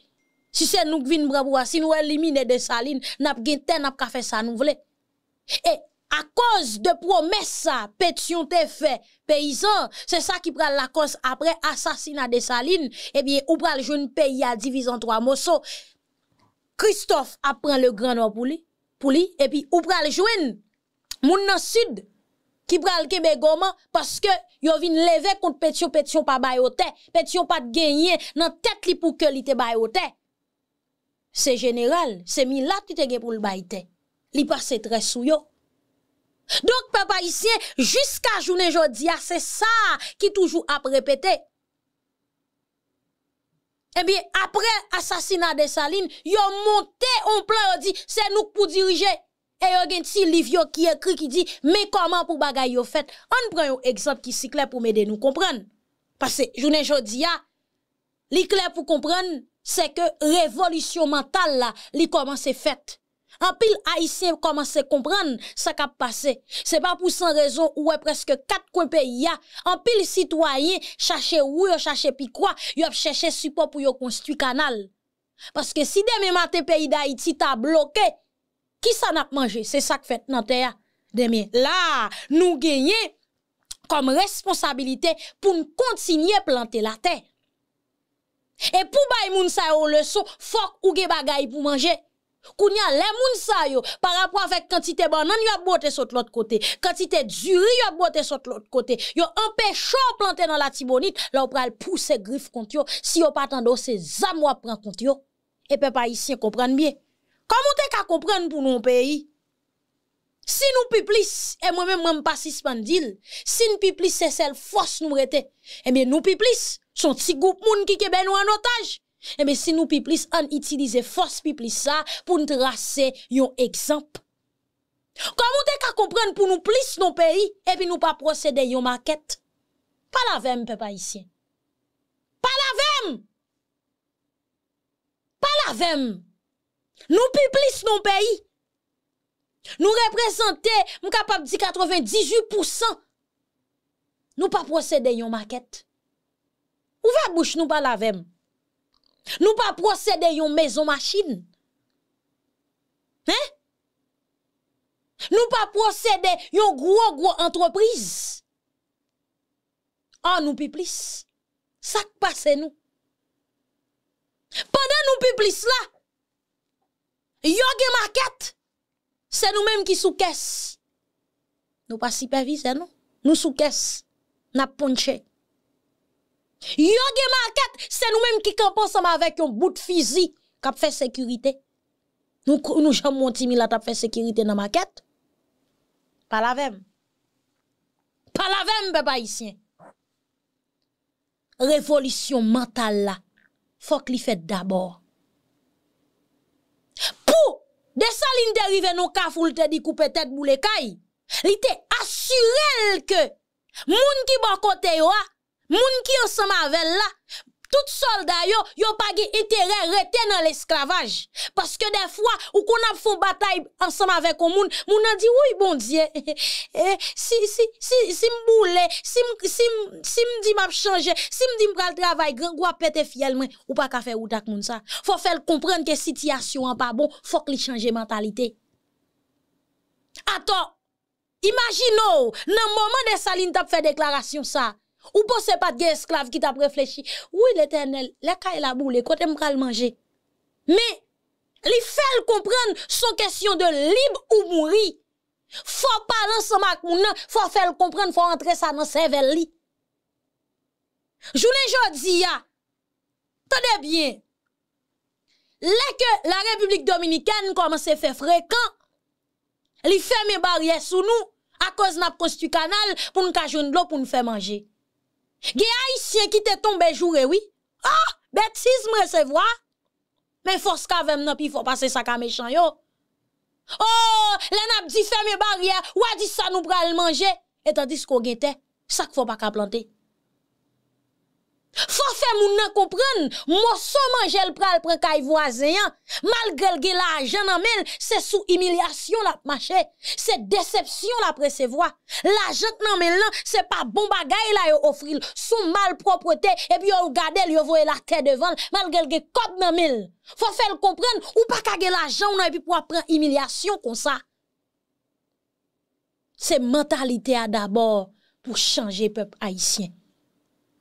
A: Si c'est nous qui vinn bravo, si nous éliminer salines, n'a pas n'a pas faire ça nous voulons. Et eh, à cause de promesses pétion t'est fait paysan c'est ça qui prend la cause après assassinat de Saline eh bien ou pral jeune pays à divise en trois morceaux Christophe apprend le grand nord pour lui pour lui et puis ou pral joindre moun nan sud qui pral parce que yo vin lever contre pétion pétion pas bayote pétion pas de gagner dans tête li pour que li te c'est général c'est là qui te pour le li passe très sou donc, papa ici, jusqu'à journée jodia, ah, c'est ça qui toujours a répété. Eh bien, après l'assassinat de Saline, ils ont monté un plan, On dit, c'est nous pour diriger. Et il y a un qui écrit qui dit, mais comment pour bagaille au fait? On prend un exemple qui est clair pour m'aider nous comprendre. Parce que, journée jodia, ah, li clair pour comprendre, c'est que révolution mentale là, li commence fait en pile haïtien commence à comprendre ce qui passé. C'est pas pour sans raison ou presque quatre coins pays en pile citoyen chercher où chercher puis quoi, a cherché support pour yo construire canal. Parce que si demain matin pays d'Haïti t'a bloqué, qui s'en a mangé? C'est ça que fait notre terre. Demain là, nous gagnons comme responsabilité pour nous continuer planter la terre. Et pour le moun sa leçon, fok ou ge bagay pour manger. Kounya, les moun sa yo, par rapport avec quantité banane, yo a boté sur l'autre côté. Quantité duri, yo a boté sur l'autre côté. Yo empêchant planté dans la tibonite, là, on pral pousser griffe contre yo. Si yo pas tando, c'est zam wap pran contre yo. Et pas ici comprendre bien. Comment te qu'à comprendre pour nous pays? Si nous piplis, et moi-même, même pas suspendil. Si nous piplis, c'est celle force nous rete. Eh bien, nous piplis, son petit groupe moun qui kebe nou en otage. Ebe eh si nou piplis an itilize fos piplisa pou nou trase yon ekzamp. Kamou dek a kompren pou nou plis nou peyi epi nou pa prosede yon maket. Palavem pepa isyen. Palavem! Palavem! Nou piplis nou peyi. Nou represente mou kapap di 98%. Nou pa prosede yon maket. Ou va bouch nou palavem? Nou pa prosede yon mezo machin. Nè? Nou pa prosede yon gro-gro entreprise. An ah, nou pi plis. Sak pa se nou. Pande nou pi plis la. Yon gen market. Se nou menm ki sou kes. Nou pa sipervise nou. Nou sou kes. Na ponche. Yoge ma ket, se nou menm ki kamponsan ma vek yon bout fizi Kapfe sekurite Nou chan montimi la tapfe sekurite nan ma ket Palavem Palavem beba isyen Revolisyon mental la Fok li fet dabor Po, desa lin derive nou kaf ou li te di koupe tet bou le kay Li te asyrel ke Moun ki bakote yo a moun ki ensemble avec là tout soldat yo yo pas intérêt rester dans l'esclavage parce que des fois ou qu'on a fait bataille ensemble avec un moun moun a dit oui bon dieu eh, si si si si m'boule si si si m'di m'a changer si m'di m'pral travail grand gwa pété fiel ou pas ka faire ou tak moun ça faut faire comprendre que situation en pas bon faut qu'il changer mentalité attends imaginons dans moment de saline t'a fait déclaration ça ou pensez pas de esclave qui t'a réfléchi. Oui, l'éternel, la et la boule, côté le manger. Mais, li fait comprendre son question de libre ou mourir. Faut parler ensemble avec moun faut faire comprendre, faut entrer ça dans cerveau li. Journée jodi ya. Tenez bien. Là que la République dominicaine commence à faire fréquent, li ferme barrière sous nous à cause n'a construit canal pour nous de l'eau pour nous faire manger. Gen haïtien qui te ben jour jouré, eh oui. Ah, bêtise recevoir. Mais force kavem nan pi faut passer ça ka méchant yo. Oh, les n'a dit ferme barrière, ou a dit ça nous pral manger et tandis qu'on guettait, ça qu'il faut pas ka planter. Faut faire moun nan si je son le pral le kay voisin, hein. malgré le l'argent en mel, c'est sous humiliation la marché, c'est déception la voir. L'argent nan mel là, c'est pas bon bagay la yo offrir, sous propreté et puis on regarder lui voye la tête devant, malgré le cob nan mel. Faut faire comprendre ou pas ka l'argent nan et puis pour prendre humiliation comme ça. C'est mentalité à d'abord pour changer peuple haïtien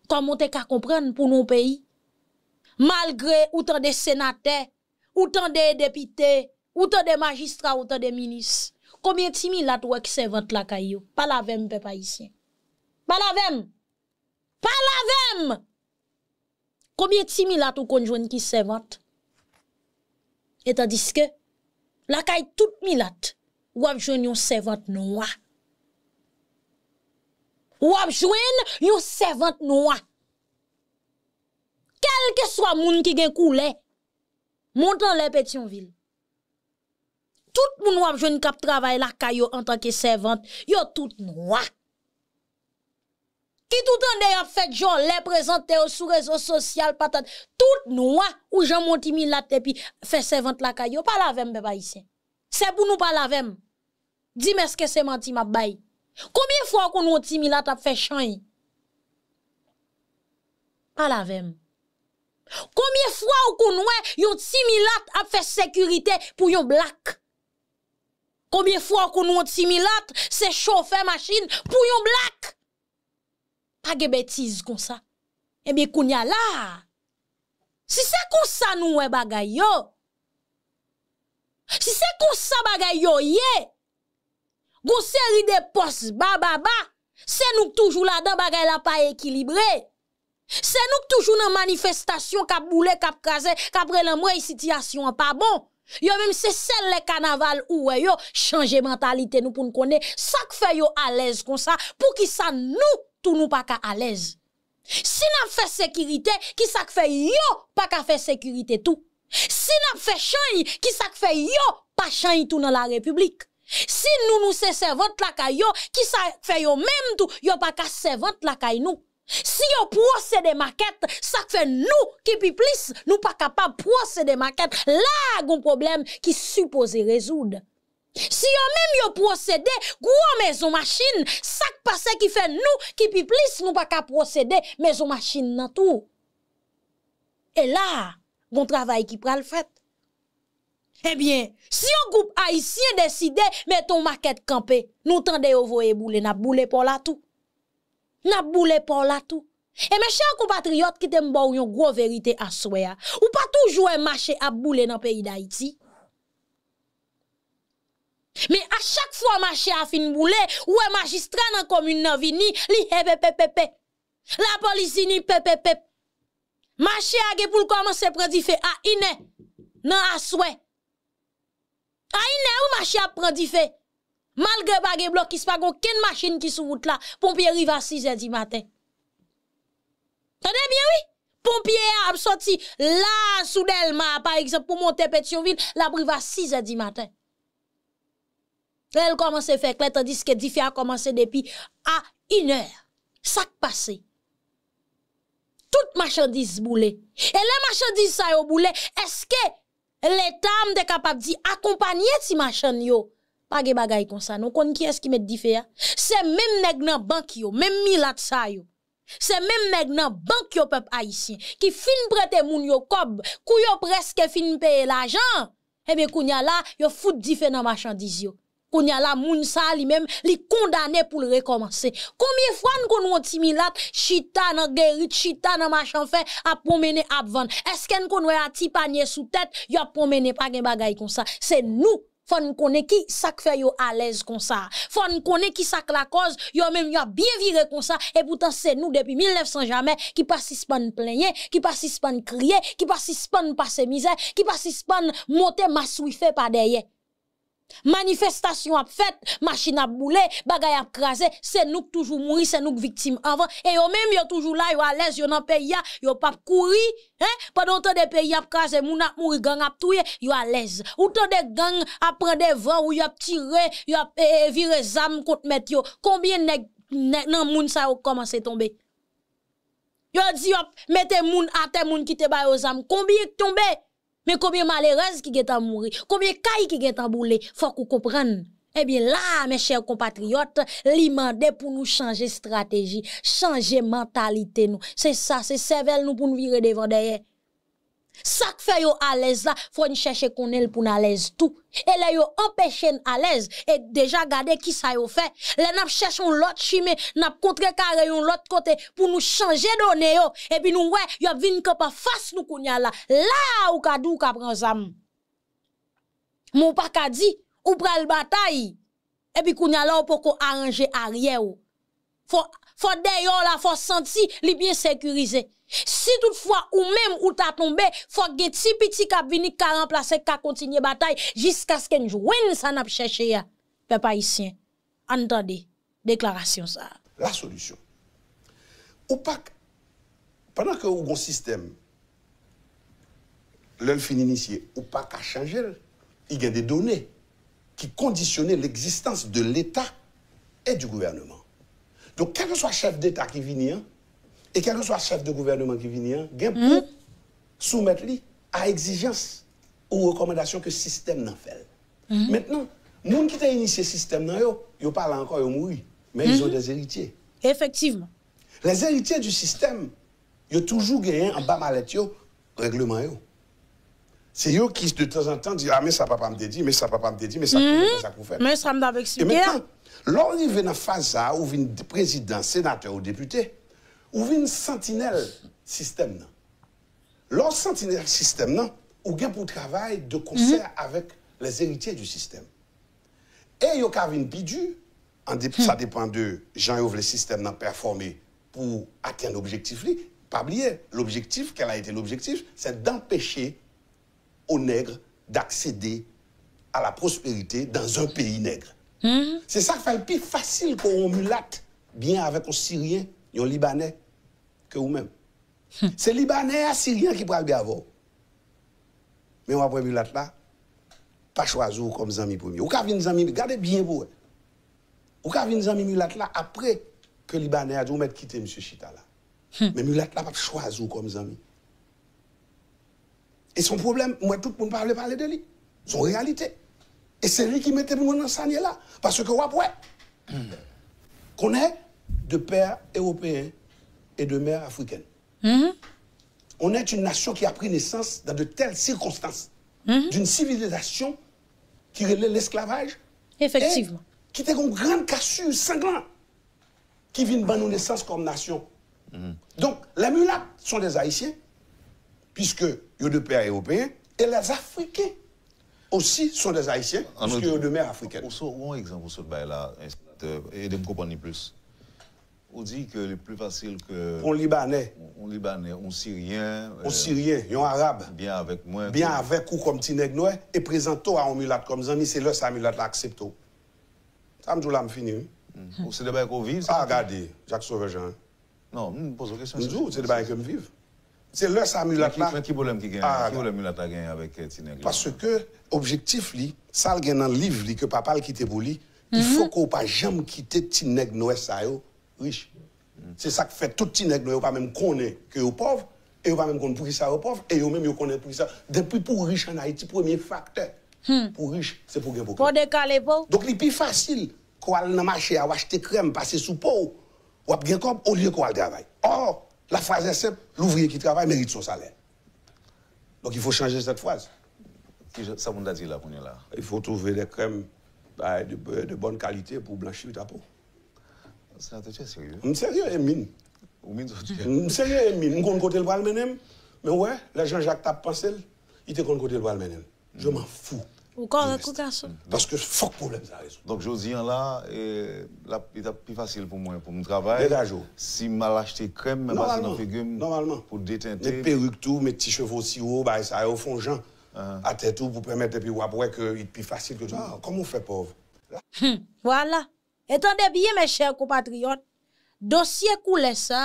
A: comment te qu'à comprendre pour nos pays. Malgré autant de sénateurs, autant de députés, autant de magistrats, autant de ministres. Combien de similes tu qui servent la caillou? Pas la même, peuple haïtien. Pas la même. Pas la même. Combien de similes tu conjoint qui servent? Et tandis que, la caille toute milate, ou a joigné un servante noire ou ap jouen yon servante que soit soit moun ki gen koule, montan le Petionville. Tout moun qui jouen kap travay la kayo tant que servante, yo tout noua. Qui tout en temps ap fait réseaux le présenter aux sou rezo social, patate, tout noua ou jan monti mi la tepi fe servante la kayo, pa vem, beba isen. pas la nou Dis-moi ce que c'est menti, ma baye. Combien de fois qu'on nous dit là t'a fait chanter Pas la même. Combien de fois qu'on nous yon timilat a fait sécurité pour yon black Combien de fois qu'on nous timilat c'est chauffer machine pour yon black Pas de bêtises comme ça. Eh bien y a là. Si c'est comme ça nous on bagay yo. Si c'est comme ça bagay yo yeah. Gon série de postes ba ba ba. C'est nous toujours là-dedans bagay la pas équilibré. C'est nous toujours dans manifestation cap bouler qui craser cap situation pas bon. Yo même c'est celle les carnaval ou yo changer mentalité nous pour nous connaître ça que fait yo à l'aise comme ça pour qui ça nous tout nous pas à l'aise. Si n'a fait sécurité qui ça que fait yo pas qu'à faire sécurité tout. Si n'a fait change qui ça que fait yo pas change tout dans la République. Si nous nous sommes servantes la caille, qui ça fait yo même tout, yo pas qu'à servante la caille nous. Si yo procède maquette, ça fait nous qui pi plus, nous pas capable procéder maquette. Là, un problème qui supposé résoudre. Si on même yo procédé, gros maison machine, ça passe qui fait nous qui pi plus, nous pas qu'à procéder maison machine dans tout. Et là, bon travail qui pral fait. Eh bien, si un groupe haïtien décide, mettons maquette campé, nous tendez au voyer boule, n'a boule pour la tout. N'a boule pour la tout. Et eh, mes chers compatriotes qui t'aiment bon une grosse vérité à Vous ou pas toujours marché à boule dans le pays d'Haïti. Mais à chaque fois marché à fin boule, ou un magistrat dans la commune nan vini, li pepepepe. Eh, la police ni pepepepe. Marché à pour commencer prendre fait ah, à iné, nan à souhait. Aïe, ou marché à prend fait. Malgré bagay bloc, il pas aucune machine qui sous route là. Pompier arrive à 6 h du matin. Tenez bien, oui? Pompier a sorti là, sous par exemple, pour monter Pétionville, la arrive à 6 h du matin. Elle commence à faire clair, tandis que Diffé a commencé depuis à 1h. Ça passé. Toute marchandise boule. Et les marchandises ça yo boule, est-ce que l'État est capable di accompagner ti machin yo. Pas de bagay comme ça. Non, kon qui est-ce qui met différent. C'est même nèg nan banque yo, même milat sa yo. C'est même nèg nan banque yo peuple haïtien qui fin prête moun yo kob, kou yo presque fin payer l'argent. Eh bien, kounya là, yo fout différent nan marchandise yo qu'on y a la moun ça lui-même li condamné pour le recommencer combien fois nous connaissons timilat chita nan guérit chita nan machin fait a promener à vendre est-ce qu'on connaît a ti panier sous tête y a promener pas gen bagay comme ça c'est nous faut nous qui ça fait yo à l'aise comme ça faut nous connaître qui sac la cause yo même yo bien viré comme ça et pourtant c'est nous depuis 1900 jamais qui pas suspend plaigner qui pas suspend crier qui pas suspend passer misère qui pas suspend monter ma fait par derrière Manifestation a fait, machine a bouler, bagay a craser, c'est nous qui toujours mourir, c'est nous qui victimes avant. Et yon même êtes toujours là, êtes à l'aise, yo nan pays ya, yo pas courir, hein? Pendant tant de pays à krasé, moun a mouri, gang a touye, yon à l'aise. Ou tant de gang a prendre des vents ou yon a tiré, yon a eh, e, viré zam contre met yo. Combien nèg nan moun sa dit commencé tomber? Yo dit yon mettez moun à terre moun qui te ba aux zam. Combien tombé? Mais combien malheureuses qui à mourir, combien cailles qui à bouler, faut qu'on comprenne. Eh bien là, mes chers compatriotes, l'imande pour nous changer stratégie, changer mentalité nous. C'est ça, c'est cervelle nous pour nous virer devant derrière. Ça que fait yo à l'aise là, faut chercher qu'on est pour à l'aise tout. Et là yo empêcher à l'aise et déjà garder qui ça yo fait. Là n'a cherchons l'autre chimé, n'a contre carré un l'autre côté pour nous changer donné yo. Et puis nous ouais, yo vinn que pas face nous kounya là. Là ou kadou ka prend Mon pas ka dit ou pral bataille. Et puis kounya là ou poko arranger arrière ou. Faut faut d'ailleurs là faut sentir li bien sécurisé. Si toutefois ou même ou t'as tombé, faut que ti petit cap vini ka remplacer ka continuer bataille jusqu'à ce qu'en joigne ça n'a cherché ya. Hein, peuple haïtien, entendez déclaration ça.
B: La solution. Ou pas pendant que ou système l'œil fin initié ou pas qu'à changer, il y a des données qui conditionnaient l'existence de l'État et du gouvernement. Donc, quel que soit le chef d'État qui vient, hein, et quel que soit le chef de gouvernement qui vient, il hein, hmm. soumettre à exigence ou recommandation que le système n'en fait. Hmm. Maintenant, les gens qui ont initié le système, ils ne parlent encore, ils mourent, mais ils ont hmm. des héritiers. Effectivement. Les héritiers du système, ils ont toujours gagné en bas yo, règlement. C'est eux qui, de temps en temps, disent Ah, mais ça, ne va pas me dédier, mais ça, ne va pas me dédier, mais ça, ne ça, me faire. Mais
A: ça me Et maintenant,
B: lorsqu'ils viennent dans la phase où vient président, sénateur ou député, Ouvin sentinel sistem nan. Lors sentinel sistem nan, ou gen pou travay de konser mhm. avek les eritye du sistem. E yo kavin bidu, an depi mhm. sa depan de jan yo vle sistem nan performe pou atyen objektif li, pabliye, l'objektif, ken la ete l'objektif, se d'empeche ou negre d'akse de a la prosperite dan zon peyi negre. Mhm. Se sa fay pi fasil kon omulat bien avek ou siryen Yon Libanais que vous-même. Hmm. C'est Libanais et Syrien qui prennent bien. Mais on va là, pas choisir comme zami premier. Ou ka zami, regardez bien vous. Ou ka zami là après que Libanais a dit, quitter M. Chita là. Hmm. Mais mulat là, pas choisir comme amis. Et son problème, moi, tout le monde parle, parler de lui. Son réalité. Et c'est lui qui mettait le monde dans là. Parce que, ouais, ouais. Hmm. Qu'on est de pères européens et de mères africaines. Mm-hmm. On est une nation qui a pris naissance dans de telles circonstances, mm-hmm. d'une civilisation qui relève l'esclavage. Effectivement. qui était une grande cassure sanglante qui vient de nos naissance comme nation. Mm-hmm. Donc, les mulats sont des Haïtiens, puisque ils de pères européens, et les Africains aussi sont des Haïtiens, puisque ils de mères
C: africaines. un exemple sur euh, et de me comprendre plus. Ou di ke li plus fasil ke... Pon Libanè. Pon Libanè, on Sirien. On Sirien, yon Arab. Bien avèk mwen. Bien avèk
B: ou kom ti neg nouè. E prezento a omulat kom zan mi, se lè sa amulat la aksepto. Tam djou la m fini ou.
C: Ou se debèk ou viv? A gade, jak so vejan. Non, m pouz ou kesman. Ndjou, se debèk ou m viv. Se lè sa amulat la... Ki bolem ki gen, ki bolem amulat la gen avèk ti neg nouè. Paske
B: objektif li, sal gen nan liv li ke papal ki te bou li, i fok ou pa jem kite ti neg nouè sa yo, Rich, se sak fè tout ti neg nou yo pa mèm konè ki yo pov, yo pa mèm konè pou kisa yo pov, e yo mèm yo konè pou kisa. Depi pou rich anay ti, premier factor hmm. pou rich, se pou gen pou krem.
A: Pou dekale pou.
B: Donk li pi fasil, kou al nan machè a wach te krem, pase sou pou, wap gen kop, ou liye kou al dervay. Or, la faze sep, l'ouvrier ki travay merite son salè. Donk il fò chanje set faze. Ki sa moun da di la mounela? Il fò touve de krem de bon kalite pou blanchi wita pou. M seryo e min. M seryo e min. M kon kote lwa l menem. Men wè, la janjak tap pasel, ite kon kote lwa l menem. Je m an
C: fou.
A: Ou kon akou kansou?
B: Paske
C: fok poulem sa resou. Donk jodi an la, ite ap pi fasil pou mwen, pou m travay. De la jo? Si m al achete krem, m basen an pe gem. Normalman.
B: Po detente. Met peruk tou, met ti chevou si ou, ba y sa yo fon jan. A te tou pou premet de pi wap wè ki ite pi fasil. Komo fè pov?
A: Wala. Etan de biye mè chèr kou patrion, dosye kou lè sa,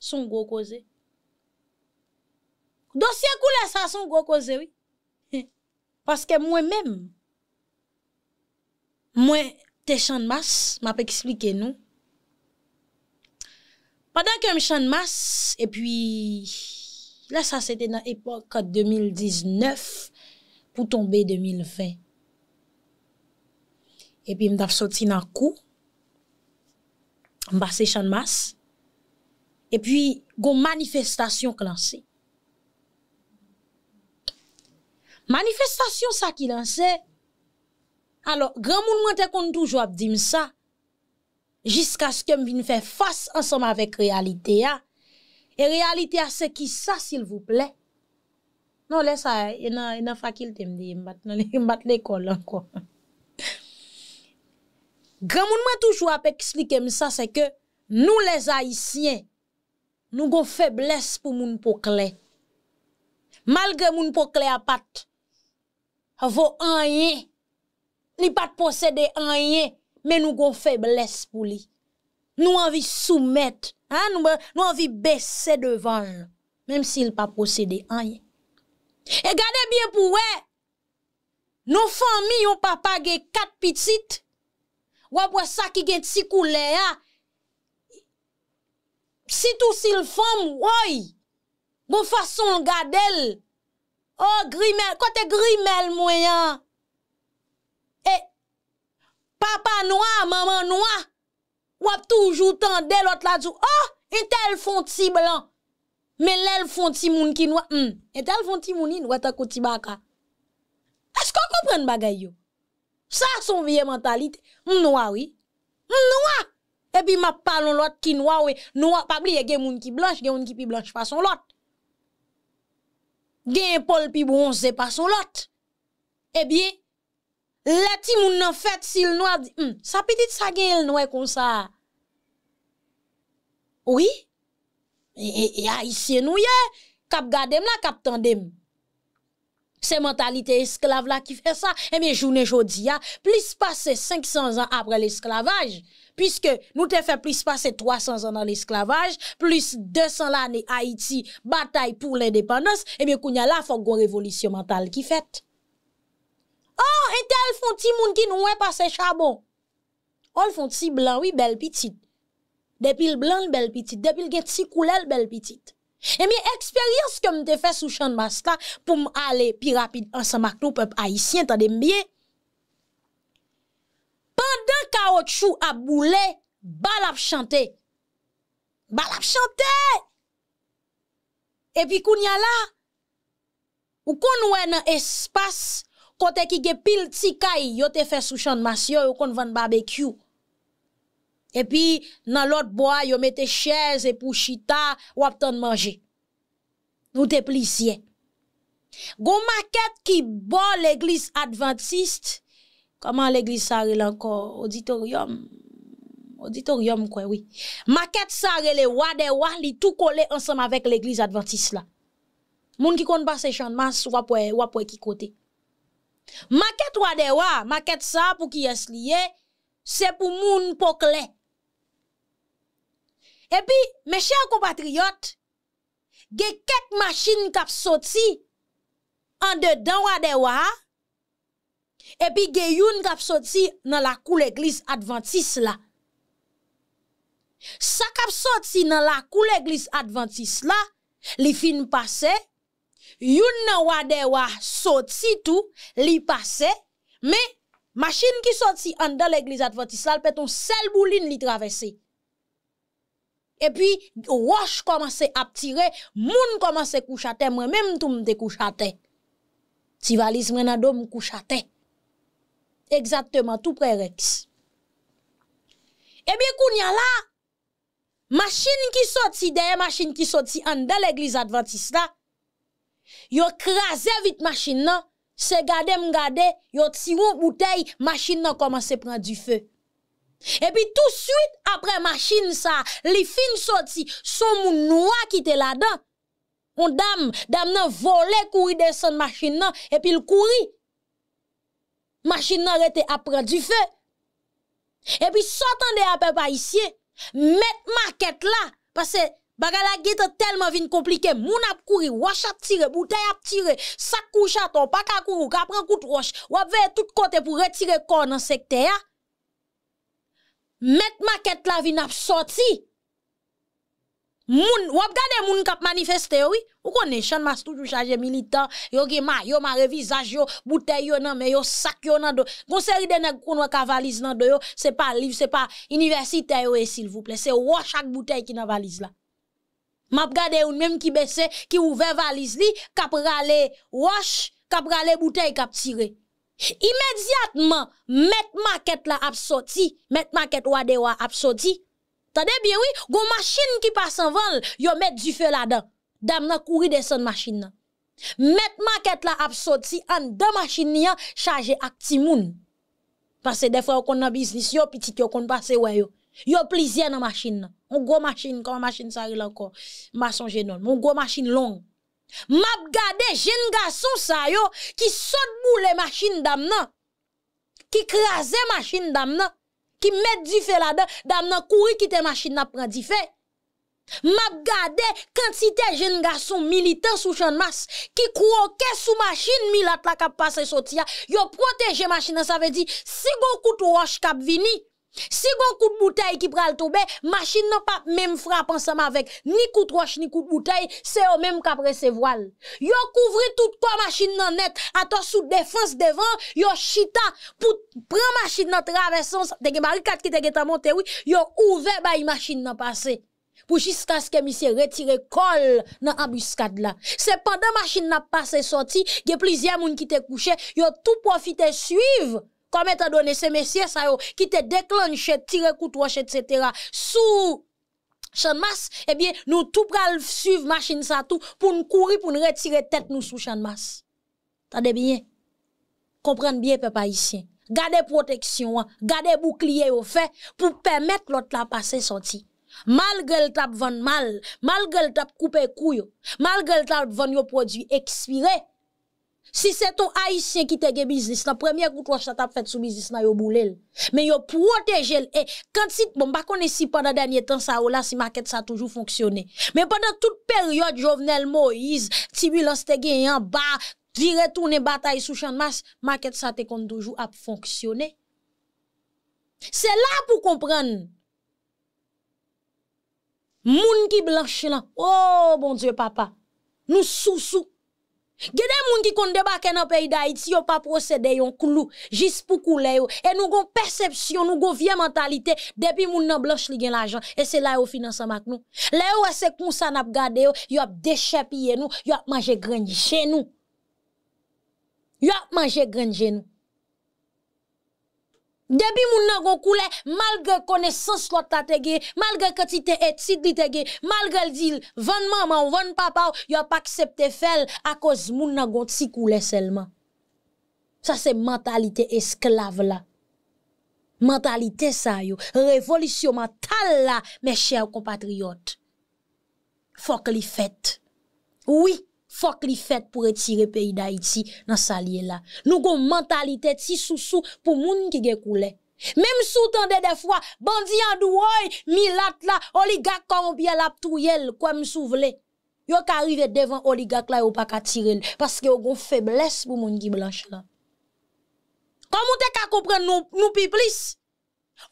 A: son gwo koze. Dosye kou lè sa, son gwo koze, wè. Paske mwen mèm, mwen te chan mas, m apèk isplike nou. Padan ke m chan mas, e pi, lè sa se te nan epok, kwa 2019, pou tombe 2020. E pi m daf soti nan kou, Mba se chan mas, e pi gon manifestasyon ki lanse. Manifestasyon sa ki lanse, alo, gran moun mwante kon toujwa ap di msa, jiska sken mvin fè fass ansanm avèk realite ya, e realite ya se ki sa sil vouple. Non, lè sa, enan fakil te mdi, mbat lè kol lè kwa. Grand monde toujours à expliquer moi ça c'est que nous les haïtiens nous gon faiblesse pour moun poklè. Malgré moun poklè a pat vos rien ni pas posséder rien mais nous gon faiblesse pour lui. Nous envie soumettre hein nous nous envie baisser devant même s'il pas posséder rien. Et regardez bien pour nos familles ont papa gè quatre petites Wap wè sak i gen tsikou lè ya. Sitousi l fòm wòy. Gon oh, fason l gadèl. O grimèl, kote grimèl mwen ya. E, papa noua, maman noua. Wap toujou tan dèl, ot la djou. O, oh, entèl fonti blan. Men lèl fonti moun ki noua. Hmm, entèl fonti moun in wè tako ti baka. Esko kompren bagay yo? Sa son vie mentalite, m noua we. M noua! Ebi ma palon lout ki noua we. Noua, pabli e gen moun ki blanche, gen moun ki pi blanche fason lout. Gen pol pi bonze fason lout. Ebi, leti moun nan fèt si l noua, hmm, sa petit sa gen l noua kon sa. Ouye? E, e a isye nouye, kap gade m la kap tande m. c'est mentalité esclave là qui fait ça. Et eh bien, journée jodi hein, plus passer 500 ans après l'esclavage, puisque nous te fait plus passer 300 ans dans l'esclavage, plus 200 l'année Haïti, bataille pour l'indépendance, et eh bien, qu'on y a là, une révolution mentale qui fait. Oh, et tel font ti moun qui nous passé charbon. On oh, font ti blanc, oui, belle petite. Depuis le blanc, belle petite. Depuis le petit couleur, belle petite. Et eh bien, expériences que je fait sous champ de là, pour aller plus rapide ensemble avec nous, peuple haïtien, t'en bien. Pendant caoutchouc a boulé, bal a chanté. Bal a chanté! Et puis, a là, ou kon ouè un espace, kote ki ge pile de kay, yo te fait sous champ de masta, ou kon barbecue. Et puis, dans l'autre bois, yon mette chaise et pour chita, ou ap de manger. Nous te plissier. Gon maquette qui boit l'église adventiste. Comment l'église s'appelle encore? Auditorium. Auditorium, quoi, oui. Maquette ça les wa des tout collé ensemble avec l'église adventiste là. Moun qui compte pas ces de masse, ou qui côté. Maquette wa des maquette ça pour qui est lié, c'est pour moun clé. E pi, mèche akou patriyot, ge ket machin kap soti an de dan wadewa, e pi ge youn kap soti nan la kou l'Eglise Adventiste la. Sa kap soti nan la kou l'Eglise Adventiste la, li fin pase, youn nan wadewa soti tou, li pase, me, machin ki soti an de l'Eglise Adventiste la, l'peton sel boulin li travese. et puis roche commence à tirer moun commence coucher à coucher, moi même tout me coucher à terre ti valise moi nan dom coucher exactement tout près rex et eh bien kounya là machine qui sorti derrière machine qui sorti en dans l'église adventiste là yo crasé vite machine là c'est garder me garder yo tiré bouteille machine commence à prendre du feu et puis tout de suite, après machine ça, les fin sorti, son moun noir qui était là-dedans. On dame, dame nan volé courir descendre machine nan, et puis il courit. Machine nan était après du feu. Et puis s'entendait à papa ici, mettre maquette là, parce que Bagala gete tellement vin compliqué, moun ap kouri, wash ap tire, bouteille ap tire, sac couchaton, pas ka kourou, ka pran kout roche, wap ve tout côté pour retirer corps dans secteur hein. Met maquette la vin ap soti. Moun, wap gade moun kap manifeste oui? Ou konen chan mas toujou chargé militant, yo ge ma, yo ma revisage yo, bouteille yo nan, me yo sac yo nan do. Gon seri de neg kon valise avaliz nan do yo, c'est pas livre, se pa université, yo e sil plaît, Se wak chaque bouteille qui nan valise là, Map gade ou même ki bese, ki ouve valise, li, kap rale wash, kap rale bouteille kap tirer immédiatement met maquette la sorti, mettre maquette wa wade wa a t'as Tade bien oui, gon machine qui passe en vol, yo met du feu la dan. Dam nan kouri descend machine nan. maquette maket la ap soti an dan machine ni an des ak timoun. que des fois kon a business yo, petit yo kon passe wè yo. Yo dans nan machine nan. On gros machine, kon machine sa ril anko. songe genon, on gros machine long m'a regardé jeune garçon ça yo qui saute boule machine dame qui crase machine dame qui met du fait là-dedans qui courir qui te machines n'a prend du fait m'a gardé quantité jeune garçon militant sous champ de masse qui croque sous machine milat la cap passer sortir yo protéger machine ça veut dire si beaucoup coup de roche cap vini si gon coup de bouteille qui pral tomber, machine n'a pas même frappe ensemble avec ni coup de roche ni coup de bouteille, c'est eux même qui voiles. Yo couvri tout quoi machine nan net, à sous défense devant, yo chita pour prendre machine nan traversant, de gen barricade qui te gen monter oui, yo ouvert bay machine nan passé. Pour jusqu'à ce que monsieur retire col dans embuscade là. pendant machine n'a passé sorti, a plusieurs moun qui t'est couché, yo tout profité suivre comme étant donné ces messieurs ça oh, qui te déclenchent, tirent, coup etc. sous champ masse, eh bien, nous tout pral suivre machine tout pour nous courir, pour nous retirer tête nous sous champ masse. Tendez bien. Comprenez bien, papa haïtien. Gardez protection, hein. gardez bouclier au fait pour permettre l'autre la passer sorti. Malgré le tap vendre mal, malgré le tap couper couille, malgré le tap vendre produit expiré, si c'est ton haïtien qui te la première nan, premye koutwa a fait sous business, nan yo boulel. Mais yo proteje l. Quand si, bon, qu'on est si pendant dernier temps ça ou là, si market a toujours fonctionné. Mais pendant toute période, Jovenel Moïse, Tibulans te en yon ba, vire bataille sous sous chan mas, market ça te toujours toujours ap fonctionné. C'est là pour comprendre. Moun ki blanche là. oh bon dieu papa, nous sous sous. Gede moun ki kon debake nan peyi da yo pa prosede yon klou, jis pou koule yo. Et nou gon perception, nou gon vie mentalité depi moun nan blanche li gen l'ajan. Et se la yo finance mak nou. La yo ese sa nap gade yo, yo ap dechepiye nou, yo ap manje grenje nou. Yo ap manje grenje nou. Debi moun nan gon koule, malge connaissance lot la te ge, malge katite malgré li te ge, malge dil, van maman, van papa, yon pas accepté fel, a cause moun nan gon ti koule selman. Sa se mentalité esclave la. Mentalite sa yo, révolution là mes chers compatriotes. Faut que li fête. Oui, fok li pour pour retirer pays d'Haïti dans sa là la. Nous une mentalité ti sou sou pour moun ki ge koule. Même sou des fois. bandi an douoy, milat la, oligak bien la ptouyel, quoi msou vle. Yo ka arrive devant oligarque là, yo pas ka tirer parce que yo gon faiblesse pour moun ki blanche là. Comment te ka comprendre nous nous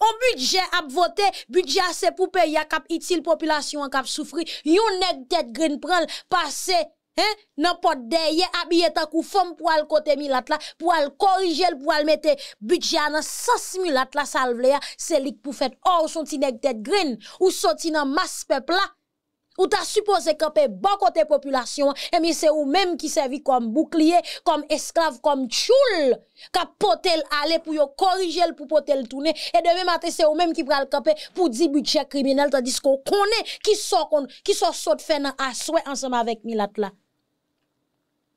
A: On budget ap voter, budget c'est pour payer cap utile population cap souffrir. Yon nèg tête green pral passer hein n'importe derrière habillé tant kou femme pour aller côté milat pour aller corriger pour aller mettre budget dans 100 milat là salve le c'est lik pour faire or oh, son ti nèg tête green ou sorti en masse peuple là ou t'as supposé camper bon côté population et eh mais c'est ou même qui servi comme bouclier comme esclave comme choul qu'a potel aller pour yo corriger pour potel tourner et demain matin c'est ou même qui pral camper pour 10 budget criminel tandis qu'on connaît qui sort qui sort saute faire dans ensemble avec Milat là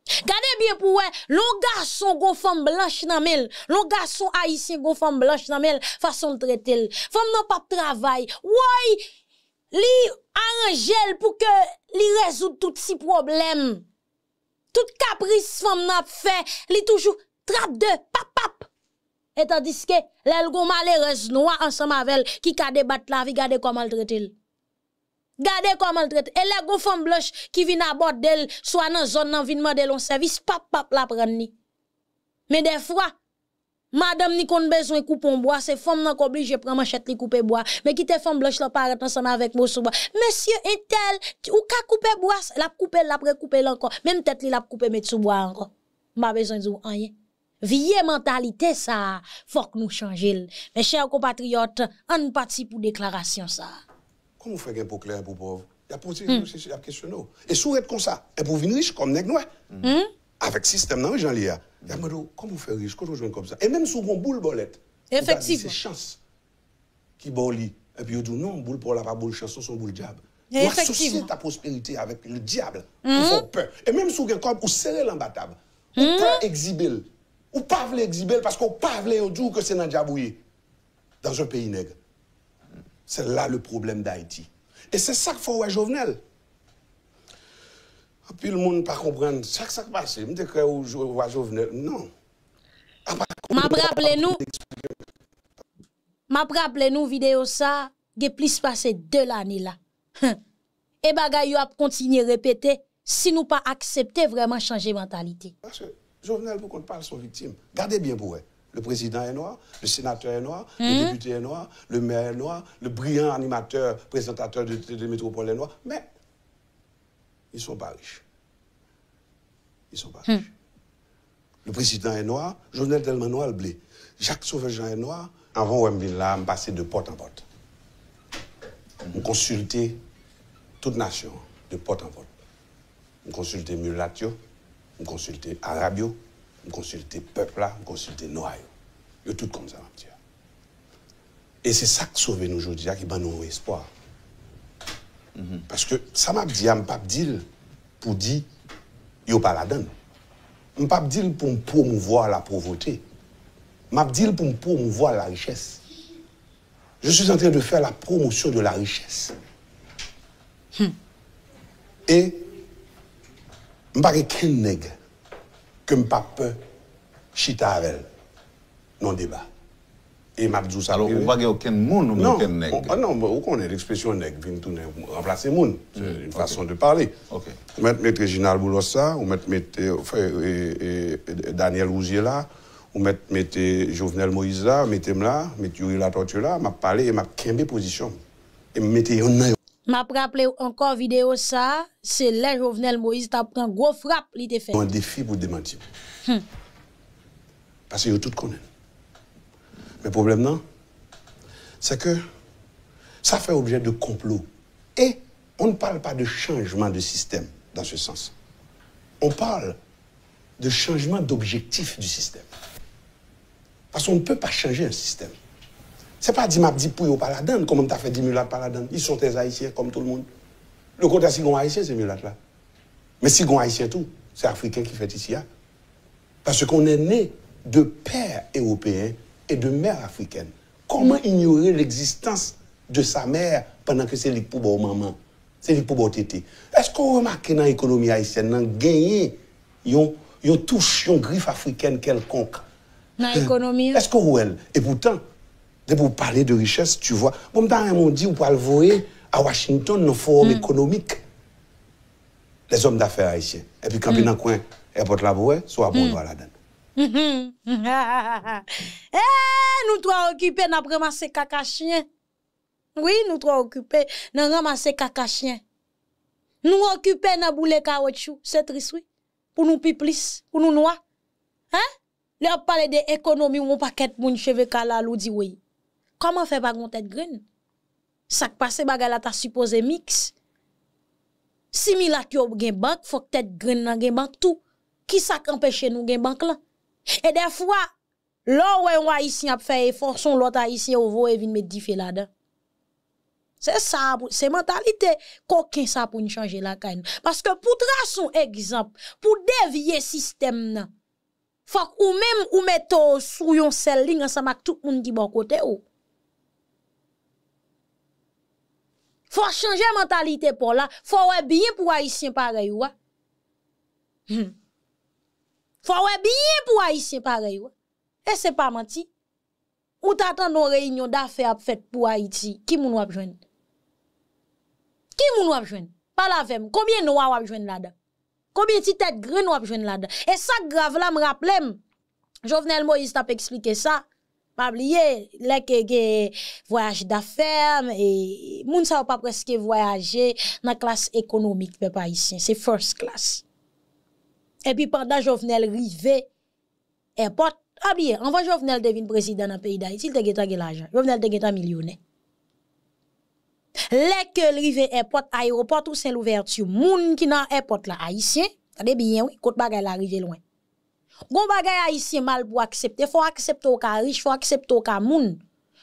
A: Regardez bien pour vous, l'on garçon gon femme blanche nan mel, l'on garçon haïtien gon femme blanche nan façon de traiter. Femme non pas travail. Ouais, li arrange pour que li résout tout si problème. Tout caprice femme n'a fait, li toujours trap de pap pap. Et tandis que l'elgon gon malheureuse noire ensemble avec qui ka débat la vie, gade comment le traiter. Gardez traite. et la le femme qui vient à à d'elle soit soit nan zon nan vinman de on service, pap pap la prenne. Mais des fois, madame ni besoin de couper bois. se femmes nan kobli je pren manchette li Mais bois. Mais qui te fom blanche la paret ensemble avec mou sous Monsieur Monsieur Intel ou ka coupé bois, la coupe la pre encore. Même tête, a li la sous met sou bois encore. Ma besoin de rien. Vieille mentalité ça, faut que nous changions. Mes chers compatriotes, on parti pour déclaration ça.
B: kom hmm. hmm. non, hmm. ou fè gen pou kler pou pov? Ya pou ti yon kèchè nou? E sou et kon sa, e pou vin riche kom neg nou? Afèk sistem nan wè jan li ya. Ya mèdou, kom ou fè riche, kon jou jwen kom sa? E mèm sou kon bou l bolet, ou pa di se chans, ki boli, epi ou dou nou, bou l pola, pou l chans, sou son bou l diab. Ou asosye ta prospéritè avèk le diab, pou fò pè. E mèm sou gen kom, ou sè lè l ambatab, ou pè exibèl, ou pa vle exibèl, paskou pa vle y C'est là le problème d'Haïti. Et c'est ça qu'il faut ouais, Jovenel. Et ah, puis le monde ne pas comprendre. C'est ça qui passe. Je me dis que ouais, Jovenel. Non. Ah, M'a vous nous.
A: M'a rappelé nous vidéo ça, gè plus passé deux l'année là. Et bagay yo a continué répéter si nous pas accepter vraiment changer mentalité.
B: Parce que Jovenel vous ne parle son victime. Gardez bien pour elle. Le président est noir, le sénateur est noir, le hmm. député est noir, le maire est noir, le brillant animateur, présentateur de, de, métropole est noir. Mais ils ne sont pas riches. Ils sont pas hmm. riches. Le président est noir, Jovenel Delman noir, le blé. Jacques Sauvejean est noir. Avant Wemville, là, je de porte en porte. On consultait toute nation, de porte en porte. On consultait Mulatio, on consultait Arabio, consulter peuple là, consulter Noah. C'est tout comme ça, dire. Et c'est ça qui sauve nous aujourd'hui, qui va nous espoir. Mhm. Parce que ça m'a dit, m'a pas dit pour dire yo pas la ne peux pas dire pour promouvoir la pauvreté. Je M'a dit pour promouvoir la richesse. Je suis en train de faire la promotion de la richesse. Hmm. je Et m'a pas nègre que m'pape chita avec non débat. Et m'a dit ça. Vous n'avez aucun monde ou aucun nègre Ah non, on connaissez l'expression nègre, vient tourner, remplacer monde. C'est hmm, une façon de parler. ok Mettre mettre Boulossa, ou mettre Daniel Rousier là, ou mettre Jovenel Moïse là, mettez là, mettez Yuri Tortue là, m'a parlé et m'a cambé position. Et mettez un
A: M'a rappelé encore vidéo ça, c'est là Jovenel Moïse t'a pris un gros frappe, il t'a fait. Un
B: défi pour démentir. Hmm. Parce que tout connaît. Mais le problème non, c'est que ça fait objet de complot. Et on ne parle pas de changement de système dans ce sens. On parle de changement d'objectif du système. Parce qu'on ne peut pas changer un système. Ce n'est pas dit m'a dit pour pas la donne, comment t'as fait 10 mulats par la donne. Ils sont des Haïtiens comme tout le monde. Le côté si Haïtien, c'est mulat là. Mais si Haïtien tout, c'est Africain qui fait ici. Hein. Parce qu'on est né de pères européens et de mères africaines. Comment ignorer l'existence de sa mère pendant que c'est lui pour maman, c'est lui pour tété. Est-ce qu'on remarque dans l'économie haïtienne, dans gagner, ils ont touche, une griffe africaine quelconque? Dans l'économie? Est-ce qu'on voit? Et pourtant, Dès vous parler de richesse, tu vois. Bon, on dit, vous pouvez le voir à Washington, dans le forum mm. économique, les hommes d'affaires haïtiens. Et puis, quand ils mm. dans le coin, ils mm. la voie, soit bon,
A: Eh, nous trois occupés, nous ces caca chien. Oui, nous trois occupés, nous ces caca chien. Nous occupés, nous boulé caoutchouc. C'est triste, oui. Pour nous plus, pour nous noir. Hein? Le parler de ekonomi ou pas paket moun cheve kala ou oui. Comment faire pas tête green? Ça passe bagay la ta supposé mix. tu ou gen banque, faut que tête nan banque tout. Qui ça empêche nous gen banque Et des fois l'on haïtien a fait effort, son l'autre haïtien au vin là-dedans. C'est ça, c'est mentalité que ça pour nous changer la caille. Parce que pour tracer un exemple, pour dévier système nan, faut ou même ou mettre sur yon celle ligne ensemble avec tout le monde qui bon côté ou. Faut changer mentalité pour là. Faut ouais bien pour haïtien pareil ou hmm. Faut ouais bien pour haïtien pareil ou Et c'est pas menti. Ou t'attends nos réunions d'affaires faites pour Haïti, qui moun a besoin Qui moun wap joindre Pas la femme. Combien nous wap besoin là-dedans Combien de têtes graines wap besoin là-dedans Et ça grave là me rappelle Jovenel Moïse t'a expliqué ça. Pas oublier, là, que, voyage d'affaires, et, moun sa ou pas presque voyager dans classe économique, peuple haïtien. C'est first class. Et puis, pendant Jovenel rivé, airport, oublier, avant Jovenel devine président dans le pays d'Haïti, il te de l'argent. Jovenel te geta millionnaire. là que rive airport, aéroport ou c'est l'ouverture, moun qui dans airport là, haïtien, Tade bien, oui, kote bagay la rive loin. Gon bagay haïtien mal pour accepter, faut accepter ou ka riche, faut accepter ou ka moun.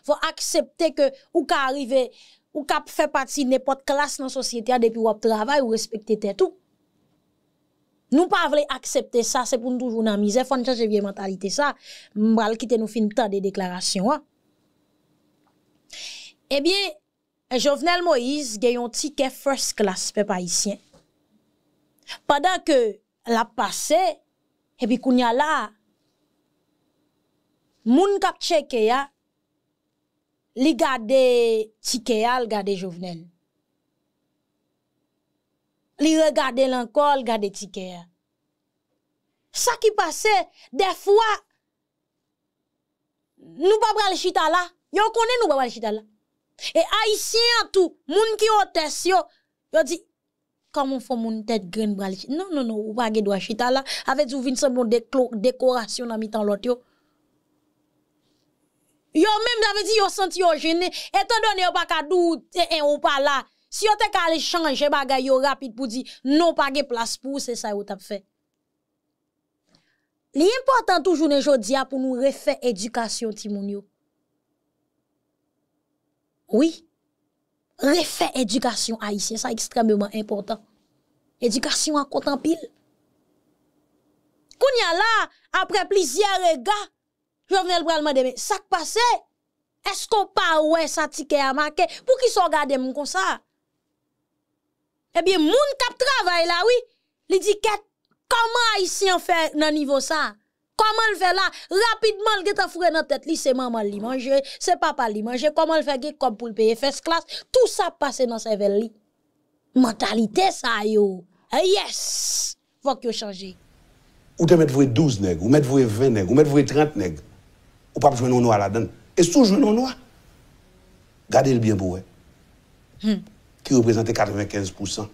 A: Faut accepter que ou ka arrive, ou ka fait partie n'importe classe dans la société depuis ou travail ou respecter tout. Nous pas voulons accepter ça, c'est pour nous toujours dans misère, faut changer vieille mentalité ça. M'bral quitter nous fin temps de déclarations. Hein. Eh bien, Jovenel Moïse gagne un ticket first class peuple haïtien. Pendant que la passé puis, kounya la, moun kap cheke ya, li gade tike ya, li gade jovenel. Li regade lankor, li gade tike ya. Sa ki des fois, nou pa bral chita la, yo konen nou pa bral chita la. haïtien haisyen tout, moun ki otes yo, yo di, comment font mon tête grain bral non non non ou pas droit chita là avec du vin bon décoration dans mi-temps l'autre yo yo même j'avais dit yo senti yo gêné étant donné yo pas ka doute et ou pas là si yo te ka aller changer bagay yo rapide pour dire non pas de place pour c'est ça ou t'a fait L'important toujours ne hein, jodi pour nous refaire éducation ti Oui, refait éducation haïtienne, ça extrêmement important. Éducation à compte en pile. y là, après plusieurs regards, le voir demain, ça qui passe, est-ce qu'on pas ouais ça ticket à marqué pour qui sont regarder comme ça? Eh bien, moun kap travail là, oui, li dit comment haïtien fait dans niveau ça? Comment le fait là Rapidement, le gars fouet dans la tête, c'est maman qui mange, c'est papa qui mange. Comment le fait comme pour le payer first class Tout ça passe dans sa veille. Mentalité ça yo. Eh, yes. Faut que change.
B: Ou te mettre 12 nègres, ou mettre 20 nègres, ou mettre 30 nègres. Ou pas jouer non noir là-dedans. Et sous jouer non noir. Gardez le bien pour vous. Hmm. Qui représente 95%.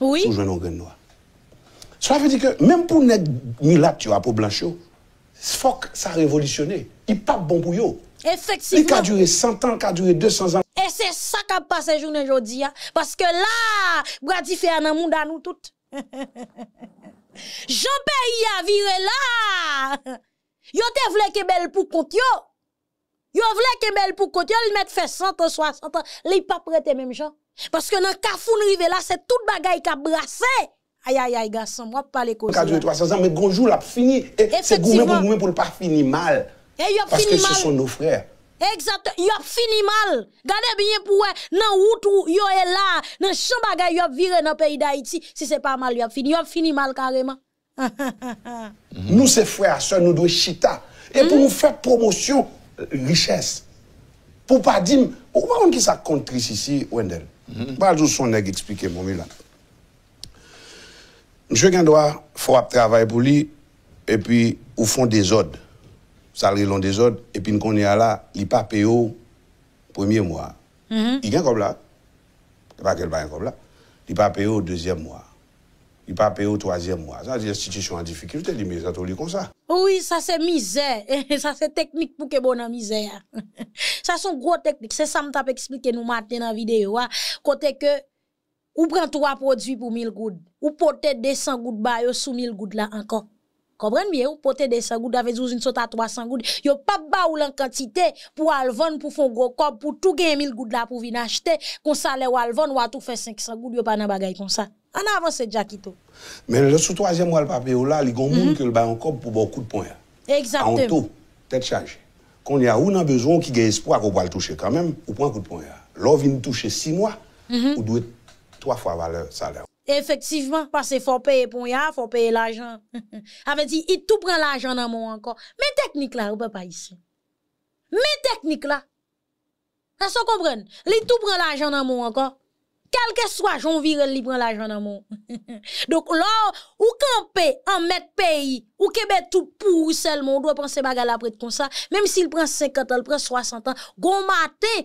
B: Oui. Sous jouer non noir. Ça veut dire que même pour les milat, tu as pour Blanchot, Fok, ça a révolutionné. Il pas bon pour eux.
A: Effectivement. Il a duré
B: 100 ans, il a duré 200 ans.
A: Et c'est ça qui a passé journée aujourd'hui. Hein. Parce que là, Brady fait un monde à nous tous. Jean pays a viré là. Yo te vle que belle pour compte yo. Yo vle que belle pour compte yo, il met fait 100 ans, 60 ans, li pas prêté même gens. Parce que dans le kafou rive là, c'est tout bagaille qui a brassé aïe aïe aïe garçon, moi pas les causes. 300
B: ans, mais bonjour, l'a fini. Et c'est gourmet pour gourmet pour ne pas finir mal.
A: Parce que mal. ce sont nos frères. Exact, il a fini mal. Gardez bien pour nan route où yo est là, nan champ bagay yo viré dans pays d'Haïti, si c'est pas mal il a fini, il a fini mal carrément.
B: nous ces frères, soeurs, nous doit chita et pour hmm? nous faire promotion euh, richesse. Pour pas dire, pourquoi on qui ça contre ici, hmm? Pas Bah, son nèg expliquer, mon là. Monsieur Gandoua, il faut travailler pour lui, et puis, au fond des ordres. Salarié long des ordres, et puis, nous connaissons là, il pas payé au premier mois. -hmm. Il gagne comme là. Il pas comme là. pas payé au deuxième mois. Il pas payé au troisième mois. Ça, c'est institution en difficulté, il met ça comme ça.
A: Oui, ça c'est misère. ça c'est technique pour que bon en misère. ça c'est une grosse technique. C'est ça que je expliqué nous matin dans la vidéo. Hein. Côté que, ou prend trois produits pour 1000 gouttes. Ou pote 200 gouttes ba yo sous 1000 gouttes là encore. Comprenez bien, ou pote 200 gouttes avec une saute à 300 gouttes. Yo pas ba ou quantité pour aller vendre pour faire un gros corps pour tout gagner 1000 gouttes là pour venir acheter. Kon ça le ou vendre ou a tout faire 500 gouttes, yo pas nan bagay comme ça. En avance Jackito.
B: Mais le sous troisième ou al payer. là, li gon moun mm -hmm. ke le ba encore pour beaucoup de points.
A: Exactement. En tout,
B: tête chargée. Quand y a ou nan besoin qui gagne espoir qu'on va le toucher quand même, ou prend coup de poing. L'or vient toucher 6 mois, mm -hmm fois valeur salaire.
A: Effectivement, parce qu'il faut payer pour il faut payer l'argent. Avait dit, il tout prend l'argent dans mon encore. Mais technique là, peut pas ici. Mais technique là. Ça se Il tout prend l'argent dans mon encore. Quel que soit j'en vire, il prend l'argent dans mon. Donc là, ou camper en mettre pays, ou Québec tout pour seulement, on doit penser bagarre après comme ça. Même s'il prend 50 ans, il prend 60 ans, gon matin,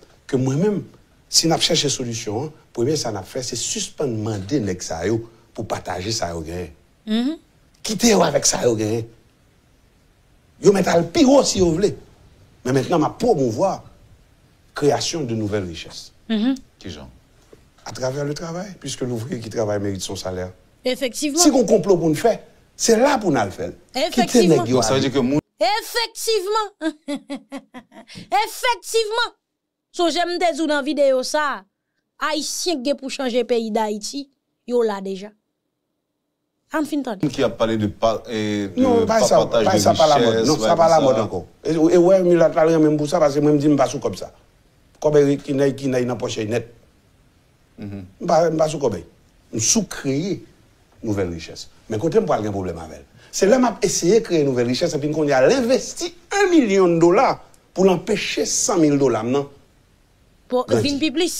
B: que moi-même, si cherche une solution, le hein, premier ça n'a fait, c'est suspendre demander avec pour partager ça au gain. Mm-hmm. Quitter avec ça au gain. Yo mettre le pire si vous voulez. Mais maintenant m'a promouvoir création de nouvelles richesses. Mm-hmm. Qui genre à travers le travail, puisque l'ouvrier qui travaille mérite son salaire.
A: Effectivement. Si on
B: complot pour nous faire, c'est là pour nous le faire. Effectivement. Ça Effectivement.
A: Effectivement. So j'aime des ou dans vidéo ça, haïtien qui pour changer pays d'Haïti, yo là déjà. En fin temps.
C: Qui a parlé de pas et de non, pas ça, partage pas ça pas la mode. Non, ça pas la mode encore.
B: Et ouais, mais la parler même pour ça parce que même ne me pas comme ça. Comme qui n'a qui n'a dans poche net. Mhm. Pas pas sous comme. Nous créer nouvelle richesse. Mais côté moi pas un problème avec. C'est là m'a essayé de créer une nouvelle richesse et puis qu'on y a investi 1 million de dollars pour l'empêcher 100 000 dollars maintenant.
A: E vin pi plis.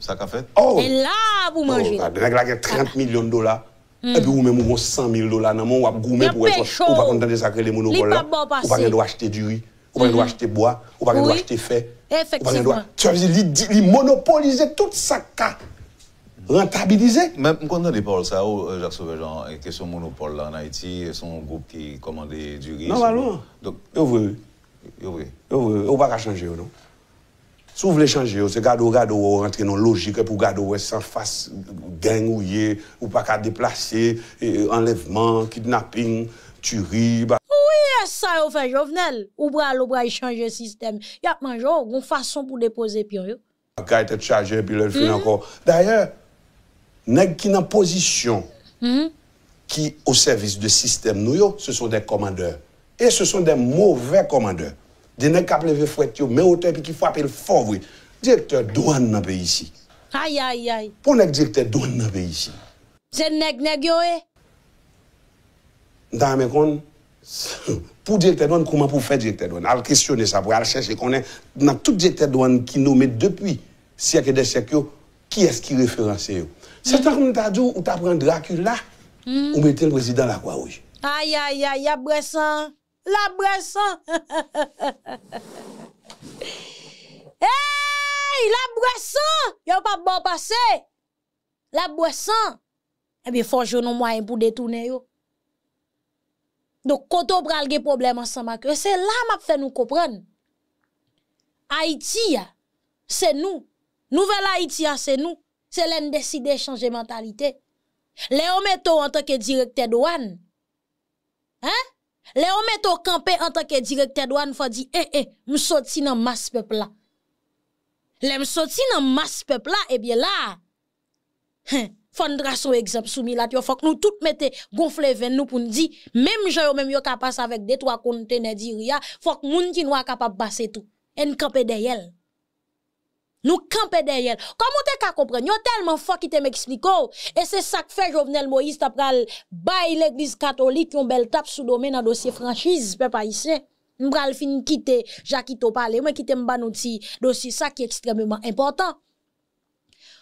B: Sa ka fet? Oh! E
A: la pou oh, manj vin. Drenk
B: la gen 30 milyon dola. E bi ou men moun 100 milyon dola nan moun wap goumen pou wè chou. Ou pa kon ten de sakre le monopole la. Ou pa gen do hmm. achete duri. Ou pa gen do achete boya. Ou pa gen do achete fe. Ou pa gen do achete... Tu avise li monopolize tout sa ka.
C: Rentabilize. Mè m kon ten de pa wè sa ou oh, euh, Jacques Sauvejean e ke son monopole la naiti e son goup ki komande duri. Nan valon.
B: Yo vwe. Yo vwe. Yo vwe. Ou pa ka chanje yo nou. Se ou vle chanje yo, se gado gado ou rentre nou logike pou gado ou san fase gen ou ye, ou pa ka deplase, enleveman, kidnapping, turi, ba.
A: Ou ye sa yo fè jovnel, ou bra lo bra yi chanje sistem, yap manjou, yon fason pou depose piyo yo.
B: Gaye te chanje piyo yo, d'ayè, neg ki nan pozisyon ki o servis de sistem nou yo, se son de komandeur, e se son de mouvè komandeur. Di nek ka pleve fwet yo, me ote pi ki fwape l fowri. Direkter douan nan pe isi.
A: Ay, ay, ay.
B: Po nek direkter douan nan pe isi?
A: Se nek, nek yo e.
B: Dan me kon, pou direkter douan, kouman pou fwe direkter douan? Al kisyone sa pou al chese konen. Nan tout direkter douan ki nou met depi, si ake deshek yo, ki eski referanse yo? Se ta kon ta djou, ou ta pren drakul la, hmm. ou metel brezid al akwa waj?
A: Ay, ay, ay, abresan. la boisson hey, la y a pas bon passé. La boisson Eh bien, faut jouer non moyens pour détourner yo. Donc, quand on pral des problèmes ensemble c'est là m'a fait nous comprendre. Haïti, c'est nous. Nouvelle Haïti, c'est nous. C'est l'un décide de changer mentalité. Léo Meto en tant que directeur douane. Hein? Le omet o kampe an tanke direk tè douan fò di e e eh, eh, msoti nan mas pepla. Le msoti nan mas pepla ebyè la fòn drasou egzab soumi lat yo fòk nou tout mette gonfle ven nou poun di mèm jè yo mèm yo kapas avèk det wakoun tè nedir ya fòk moun ki nou akapap basè tou en kampe de yèl. Nous campons derrière. Comment tu qu'à comprendre? Yon tellement fort qui te m'explique. Oh. Et c'est ça que fait Jovenel Moïse t'apral bail l'église catholique ont belle tape sous domaine dans dossier franchise, peuple haïtien. M'bral fin quitter Jacquito parler, moi quitter le dossier ça qui est extrêmement important.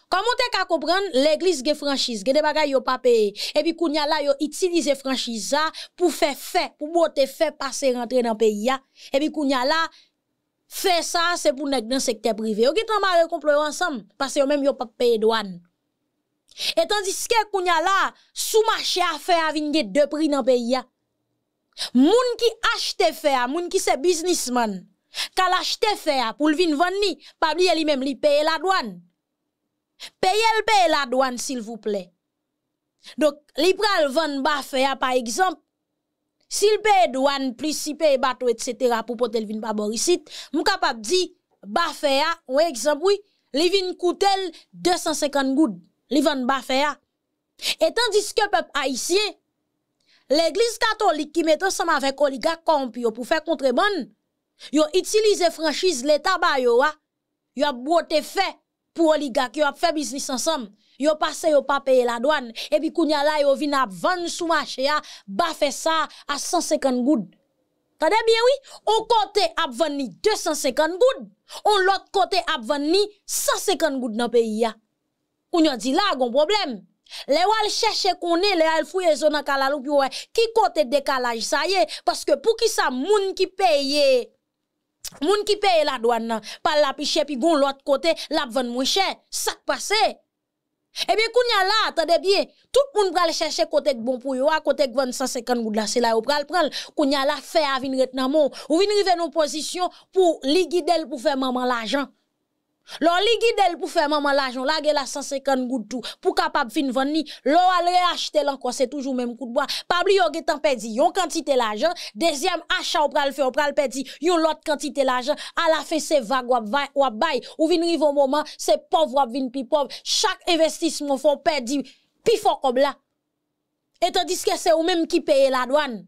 A: Comment tu qu'à comprendre l'église ge franchise, ge des bagages yo pas payé. Et puis kounya la yo utilise franchise ah, pour faire fait, pour boter fait passer rentrer dans pays ah. Et puis kounya la ça, c'est pour être dans le secteur privé. Vous ki tan mare komple yo parce ne yo même yo pa paye douane. Et tandis que kounya là, sous-marché a faire, avin ge de prix dans le ya. Moun ki achete fait, a, moun ki se businessman, qui l'achete fait, a pou l'vin vanni, pa oublier li même li paye la douane. Paye le paye la douane, s'il vous plaît. Donc, li pral van ba fait, par exemple, s'il paye douane, plus s'il paye bateau, etc., pour porter le vin par bon ici, capable de dire, Baféa, ou exemple, oui, les coûte 250 gouttes, les vins Baféa. Et tandis que peuple haïtien, l'église catholique qui met ensemble avec oligarque pour faire contrebande, yo utilise franchise l'État ba yo a, yo fait pour oligarque, yo a fait business ensemble yo passé yo pas payé la douane et puis kounya là yo vinn à vendre sous marché a ba fait ça à 150 goud. Tendez bien oui, on côté a vendre 250 goud, on l'autre côté a vendre 150 goud dans pays a. Kounya dit là gon problème. Le wal chèche, qu'on est, le wal fouye zone en kalalou, ouais, qui côté décalage, ça y est, parce que pour qui ça, moun qui paye, moun qui paye la douane, pa la piche, puis gon l'autre côté, la vende moins cher, ça passe. Eh bien, kounia la, attendez bien, tout moun pral chercher côté bon pou yo, a kotek 250 goud la, là la va pral prendre kounia ya la fè avin ret nan mon, ou vin rive dans position pour li guider pour faire maman l'argent. L'on liquide pour faire maman l'argent, la gueule la 150 gouttes tout, pour capable fin vendre ni, l'on aller acheter encore c'est toujours même coup de bois. Pabli yon perdu perdi yon quantité l'argent, deuxième achat ou pral fait ou pral perdi yon l'autre quantité l'argent, à la fin c'est vague ou abay, ou vin rive au moment, c'est pauvre vin pi pauvre, chaque investissement faut perdre pi comme là. Et tandis que c'est ou même qui paye la douane.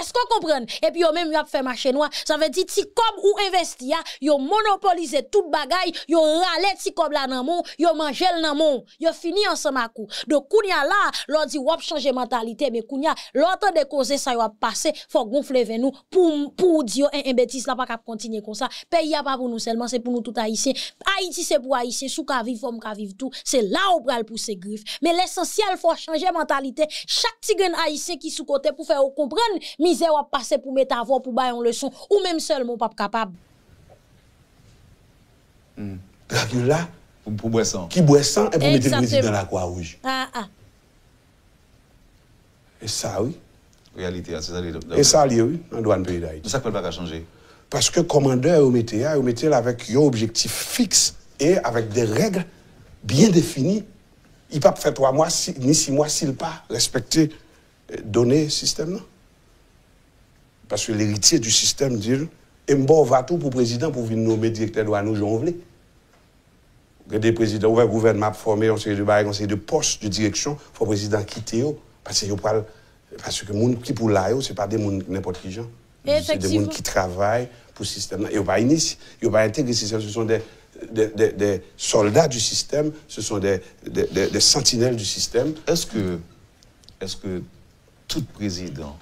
A: Est-ce qu'on comprend? Et puis, yo même, a fait marché noir. Ça veut dire, si comme ou investi, yo monopolisé tout bagay, yo râlez si comme là nan mon, yo mangé nan mon, yo fini ensemble à coup. Donc, kounya là, l'on dit, vous changer mentalité, mais kounya, l'autre de causes ça, yo a passé, faut gonfler vers nous, pour, pour dire, un eh, bêtise là, pas qu'à continuer comme ça. Pays a pas pour nous seulement, c'est pour nous tout haïtiens. Haïti, c'est pour haïtiens, sous qu'à vivre, comme qu'à vivre tout. C'est là où pral pour ses griffes. Mais l'essentiel, faut changer mentalité. Chaque tigre haïtien qui sous côté pour faire comprendre, misère à passer pour mettre à pour bailler une leçon, ou même seulement pas capable.
C: Mm. Dracula Pour boisson. Qui et pour mettre le président dans la croix rouge. Ah, ah. Et ça, oui. Réalité, hein, c'est ça. Et ça, oui, en douane pays d'Haïti. Ça, peut pas changer.
B: Parce que commandeur au métier, au métier avec un objectif fixe et avec des règles bien définies. Il ne peut pas faire trois mois, ni six mois s'il pas respecter, euh, donné le système. Parce que l'héritier du système dit, et bon, va tout pour président pour venir nommer directeur de nous, j'en voulais. Des présidents, ou gouvernement formé, on s'est de bail, on de poste de direction, il faut président quitter, parce que parce que les gens qui pour là, ce n'est pas des gens n'importe qui.
C: C'est des gens qui
B: travaillent pour le système. Ils ne pas initier, ils ne pas intégrer Ce sont des, des, des, soldats du système, ce sont des, sentinelles du système. Est-ce que,
C: est que tout président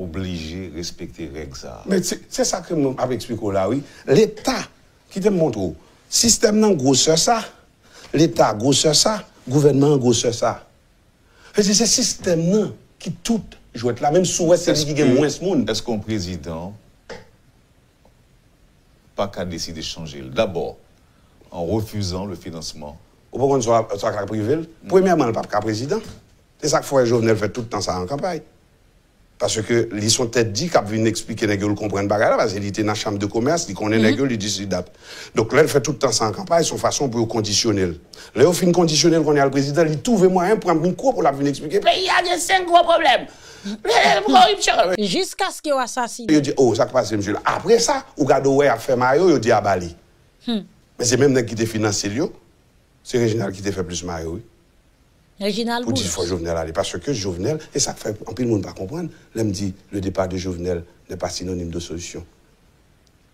C: Oblige, respekte, reksa.
B: Mè, se sak ap ekspliko la, oui. L'Etat, ki te mwontrou, sistem nan gousse sa, l'Etat gousse sa, gouvernement gousse sa. Fè si se sistem nan, ki tout jwète la, mèm sou wète se li gen mwen smoun.
C: Est-ce kon prezident pa ka deside chanje lè? D'abord, an refuzan le financement. Ou pou kon sou ak la privil, premièman, pa ka prezident,
B: se sak fwè jwè venè lè fè tout tan sa an kampay. Paske li son tet di kap vin eksplike ne gyo l komprenn bagay la, basi li te nan chanm de komers, li konen ne gyo, li disidap. Dok le, l fè tout tan san kampan, son fason pou yo kondisyonel. Le yo fin kondisyonel konen al prezident, li touve mwa yon, pren mwen kwo pou la vin eksplike. Pe yon yon sen kwo problem, le yon proripsyon. Jusk aske yo asasin. Yo di, oh, sak pa se msye la. Apre sa, ou gado wey ap fè Mario, yo di abali. Men se menm nen ki te finanse li yo, se Reginald ki te fè plus Mario, oui. Pour dire fois Jovenel aller. Parce que Jovenel, et ça fait un peu le monde pas comprendre, l'homme dit le départ de Jovenel n'est pas synonyme de solution.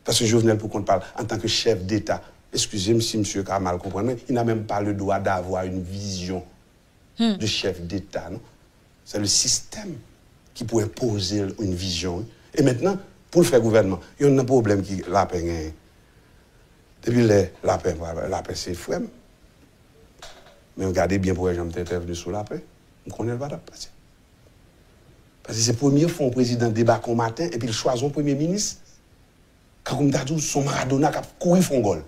B: Parce que Jovenel, pour qu'on parle, en tant que chef d'État, excusez-moi si monsieur a mal mais il n'a même pas le droit d'avoir une vision hmm. de chef d'État. C'est le système qui pourrait poser une vision. Et maintenant, pour le faire gouvernement, il y a un problème qui l'a hein. Depuis la paix, c'est frère. men gade byen pou rejan mte te veni sou la apre, m konen vada pati. Pati se premier fon prezident debakon maten, epi l chwa zon premier minis, kakou m dadou son maradona kap koui fon gol.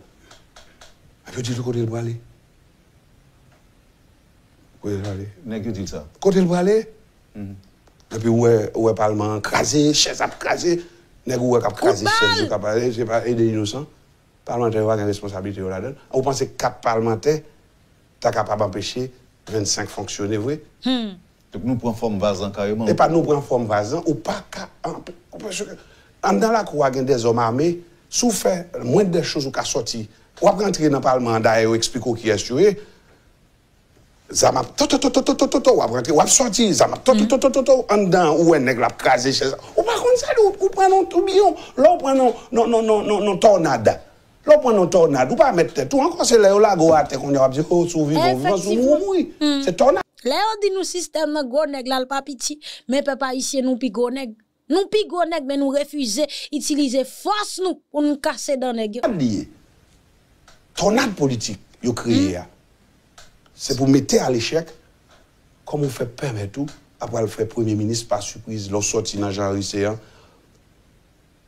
B: Ape yo di li kote l wale? Kote l wale? Nè kote l wale? Ape ou e palman kaze, chèz ap kaze, nè kou e kap kaze, chèz ap kaze, jè pa, e de inosan, palman te wade yon responsabilite yon la den, a ou panse kap palman te, ta kap ap ap peche, 25 fonksyon evwe. Tep nou pren form vazan kareman. E pa nou pren form vazan, ou pa ka... Andan la kwa gen de zoma me, sou fe, mwen de chouz ou ka soti. Wap rentre nan palman da e ou ekspiko ki esti ou e, zama, toto, toto, toto, toto, wap rentre, wap soti, zama, toto, toto, toto, andan ou ene glap kaze chese, ou pa konzali ou pren non toubiyon, lò ou pren non, non, non, non, non tornada. L'on prend une ou pas mettre tout encore, c'est là où la qu'on a dit, oh, souvivre, vivant,
A: souvivre, c'est tornade. Léo dit nous système de gonèg, là, le papiti, mais papa ici, nous pi Nous pi mais nous refusons d'utiliser force nous pour nous casser dans les
C: gueules.
B: Tornade politique, vous hmm. créez, c'est pour mettre à l'échec, comme vous faites permettre tout, après le fait premier ministre par surprise, l'on sorti dans Jean-Rissé,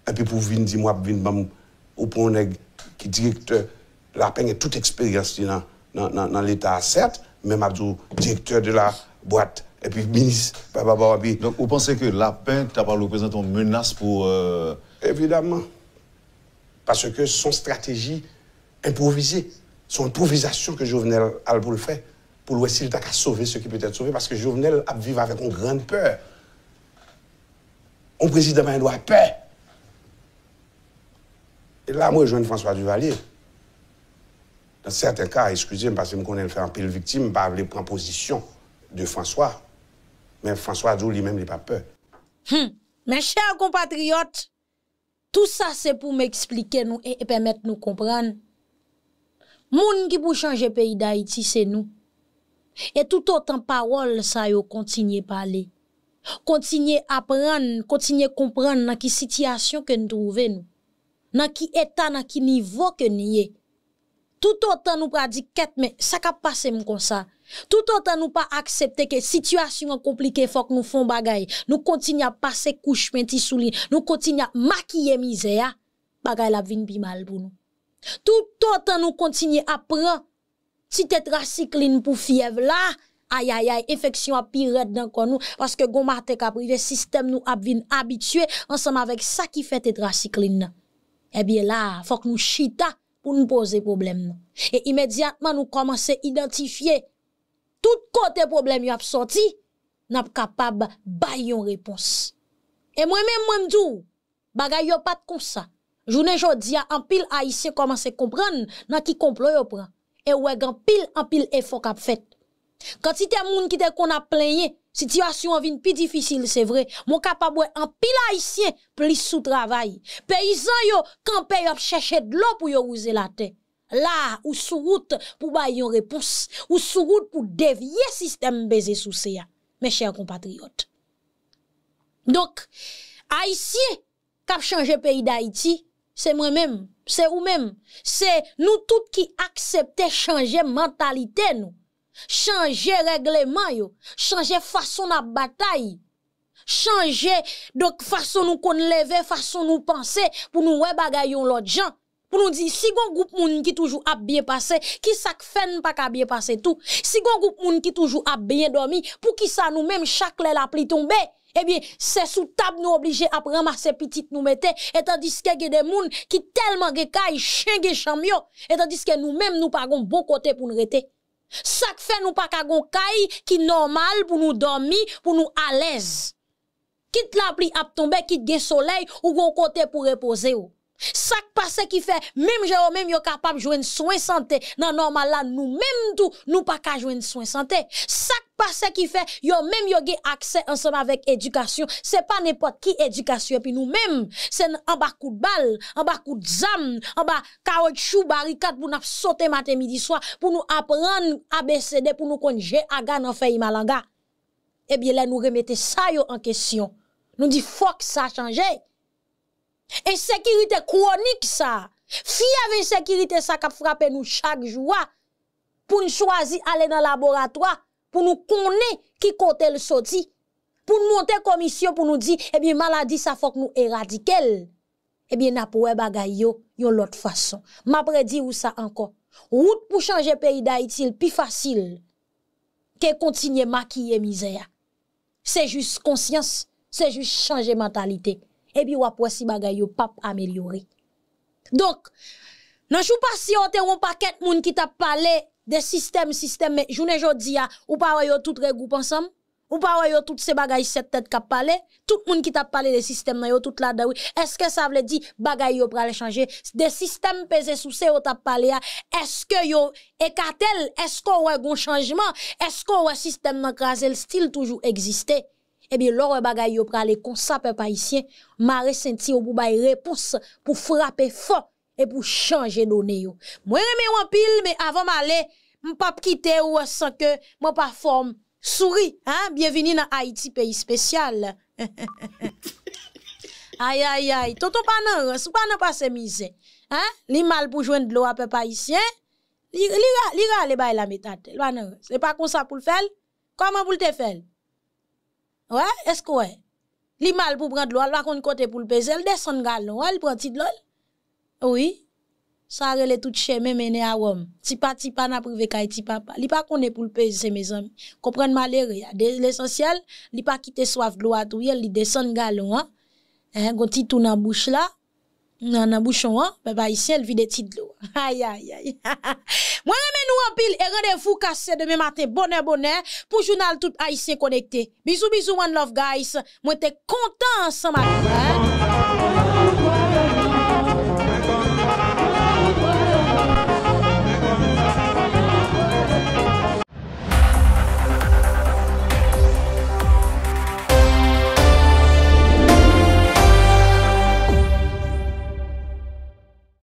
B: et puis pour venir dire, moi, venir, au point qui est directeur de la peine et toute expérience dans, l'État, certes, mais Mabdou, directeur de la
C: boîte, et puis ministre, papa Donc, vous pensez que la peine, tu parlé représentant, une menace pour... Euh, Évidemment. Parce que son stratégie
B: improvisée, son improvisation que Jovenel a pour le faire, pour le s'il t'a sauver ce qui peut être sauvé, parce que Jovenel a vivre avec une grande peur. Un président ben, doit peur. La mwen jwen François Duvalier. Dans certains cas, excusez-me parce que mwen konen le faire un peu le victime par les propositions de François. Mais François Duvalier même n'est pas peur.
A: Mes chers compatriotes, tout ça c'est pour m'expliquer nous et permettre nous comprendre. Moun qui peut changer le pays d'Haïti, c'est nous. Et tout autre en parole, ça y est, on continue à parler, continuer à apprendre, continuer à comprendre dans quelle situation nous trouvons nous. nan ki état, nan ki niveau que sommes, Tout autant nous pa di ket, mais sa qui pase comme comme ça, Tout autant nou pa que ke compliquée faut fok nous fon bagay. Nou continuons à passer kouch men ti nous Nou à maquiller makiye ya. Bagay la vin pi mal pour nous, Tout autant nous continuons à prendre Si tetracycline pour fièvre là, aïe aïe aïe, infection a pire dans nous parce que le matin système nous a habitué ensemble avec ça qui fait tetracycline. Eh bien là, faut que nous chita pour nous poser problème. Et immédiatement, nous commençons à identifier tout côté problèmes qui a sorti, nous sommes capables de bailler une réponse. Et moi-même, moi-même, je dis, il n'y a pas de comme ça. Je ne dis en pile haïtien commence à comprendre dans qui complot il prend. Et ouais, en pile, en pile, effort qu'a fait. Quand il y a des gens qui ont plaigné, Situation en vine plus difficile, c'est vrai. Mon capable en pile haïtien plus sous travail. Paysan yo campé yo chercher de l'eau pour yo la terre. Là, ou sous route pour ba yon réponse, ou sous route pour dévier système baiser sous ça. Mes chers compatriotes. Donc, haïtien cap changer pays d'Haïti, c'est moi-même, c'est vous-même, c'est nous tous qui acceptons changer mentalité nous changer règlement yo, changer façon la bataille, changer donc façon nous qu'on lever, façon nous penser pour nous ouais bagayon l'autre gens. Pour nous dire, si un groupe moun qui toujours a bien passé, qui ça fait pas bien passé tout? Si un groupe moun qui toujours a bien dormi, pour qui ça nous-mêmes chaque lè la pli tomber? Eh bien, c'est sous table nous obligés à ramasser petit nous mettez, et tandis que y a des gens qui tellement gay chien gay champion, et tandis que nous-mêmes nous, nous pas bon côté pour nous arrêter. Sak nous pas pa gon kay qui normal nous dormir, pour pou à l'aise. Quitte la pluie à tomber, quitte le soleil, ou gon kote pour reposer. ou sac passé ce qui fait, même j'ai même yon capable de jouer une soin santé. Non, normal là, nous même tout, nous pas qu'à jouer une soin santé. sac passé ce qui fait, yon même yon accès ensemble avec éducation. C'est pas n'importe qui éducation, puis nous même, c'est en bas coup de balle, en bas coup de zam, en bas caoutchouc, barricade pour nous sauter matin, midi, soir, pour nous apprendre à baisser, pour nous à aga en fait malanga. Eh bien là, nous remettons ça yo en question. Nous dit, que ça a sécurité chronique ça. Fi avec sécurité ça qui frappe nous chaque jour pour nous choisir aller dans le laboratoire pour nous connaître qui côté le sorti. Pour nous monter commission pour nous dire eh bien maladie ça faut que nous éradiquer. Eh bien n'a pour bagay yo yon l'autre façon. Je vous ou ça encore. Route pour changer pays d'Haïti plus facile que continuer maquiller misère. C'est juste conscience, c'est juste changer mentalité et puis wap si bagay yo pas amélioré. Donc, ne chou pas si on te yon paquet moun ki t'a parlé de système, système, mais ne dis pas ou pa yon tout regroup ensemble. Ou pas, yo, tout ces bagay cette tête qui parlé, tout le monde qui t'a parlé des systèmes, oui. Est-ce que ça veut dire, bagay yo, pral changer, des systèmes pesés sous ces, yo, t'as parlé, est-ce que yo, écartel, est-ce qu'on a un changement, est-ce qu'on a un système, n'a le style toujours existé? Eh bien l'or bagay yo pralé comme ça les haïtien ma senti ou pou bay réponse pour frapper fort et pour changer données yo moi remè en pile mais avant m'aller pas quitter ou sans que moi pas forme souris hein bienvenue dans Haïti pays spécial Aïe, aïe, aïe. Tonton pas nan, sou pas nan pas se mise. Hein? Li mal pour joindre de l'eau à peu haïtien. Li, li, li, li, bay la métate. Pas c'est pas comme ça pour le faire. Comment vous le faire? Ouais, est-ce que ouais? Li mal pour prendre l'eau, la kon kote pour le peser, elle descend galon, elle prend petit l'eau. Oui. Ça relè tout chemin même à Rome. Ti pa ti pa n'a privé kay ti papa. Li pa konné pour le peser mes amis. Comprendre malheur, l'essentiel, li pas quitter soif de l'eau tout, elle li descend galon, hein. Hein, gon ti tout bouche là. Non, nan bouchon Ben, ici, ici, vit vit vide titres, l'eau. Aïe, aïe, aïe. on met nous en pile et rendez-vous cassé demain matin, bonheur, bonheur, pour journal tout haïtien connecté. Bisous, bisous, one love guys. Moi, te content ensemble. Hein?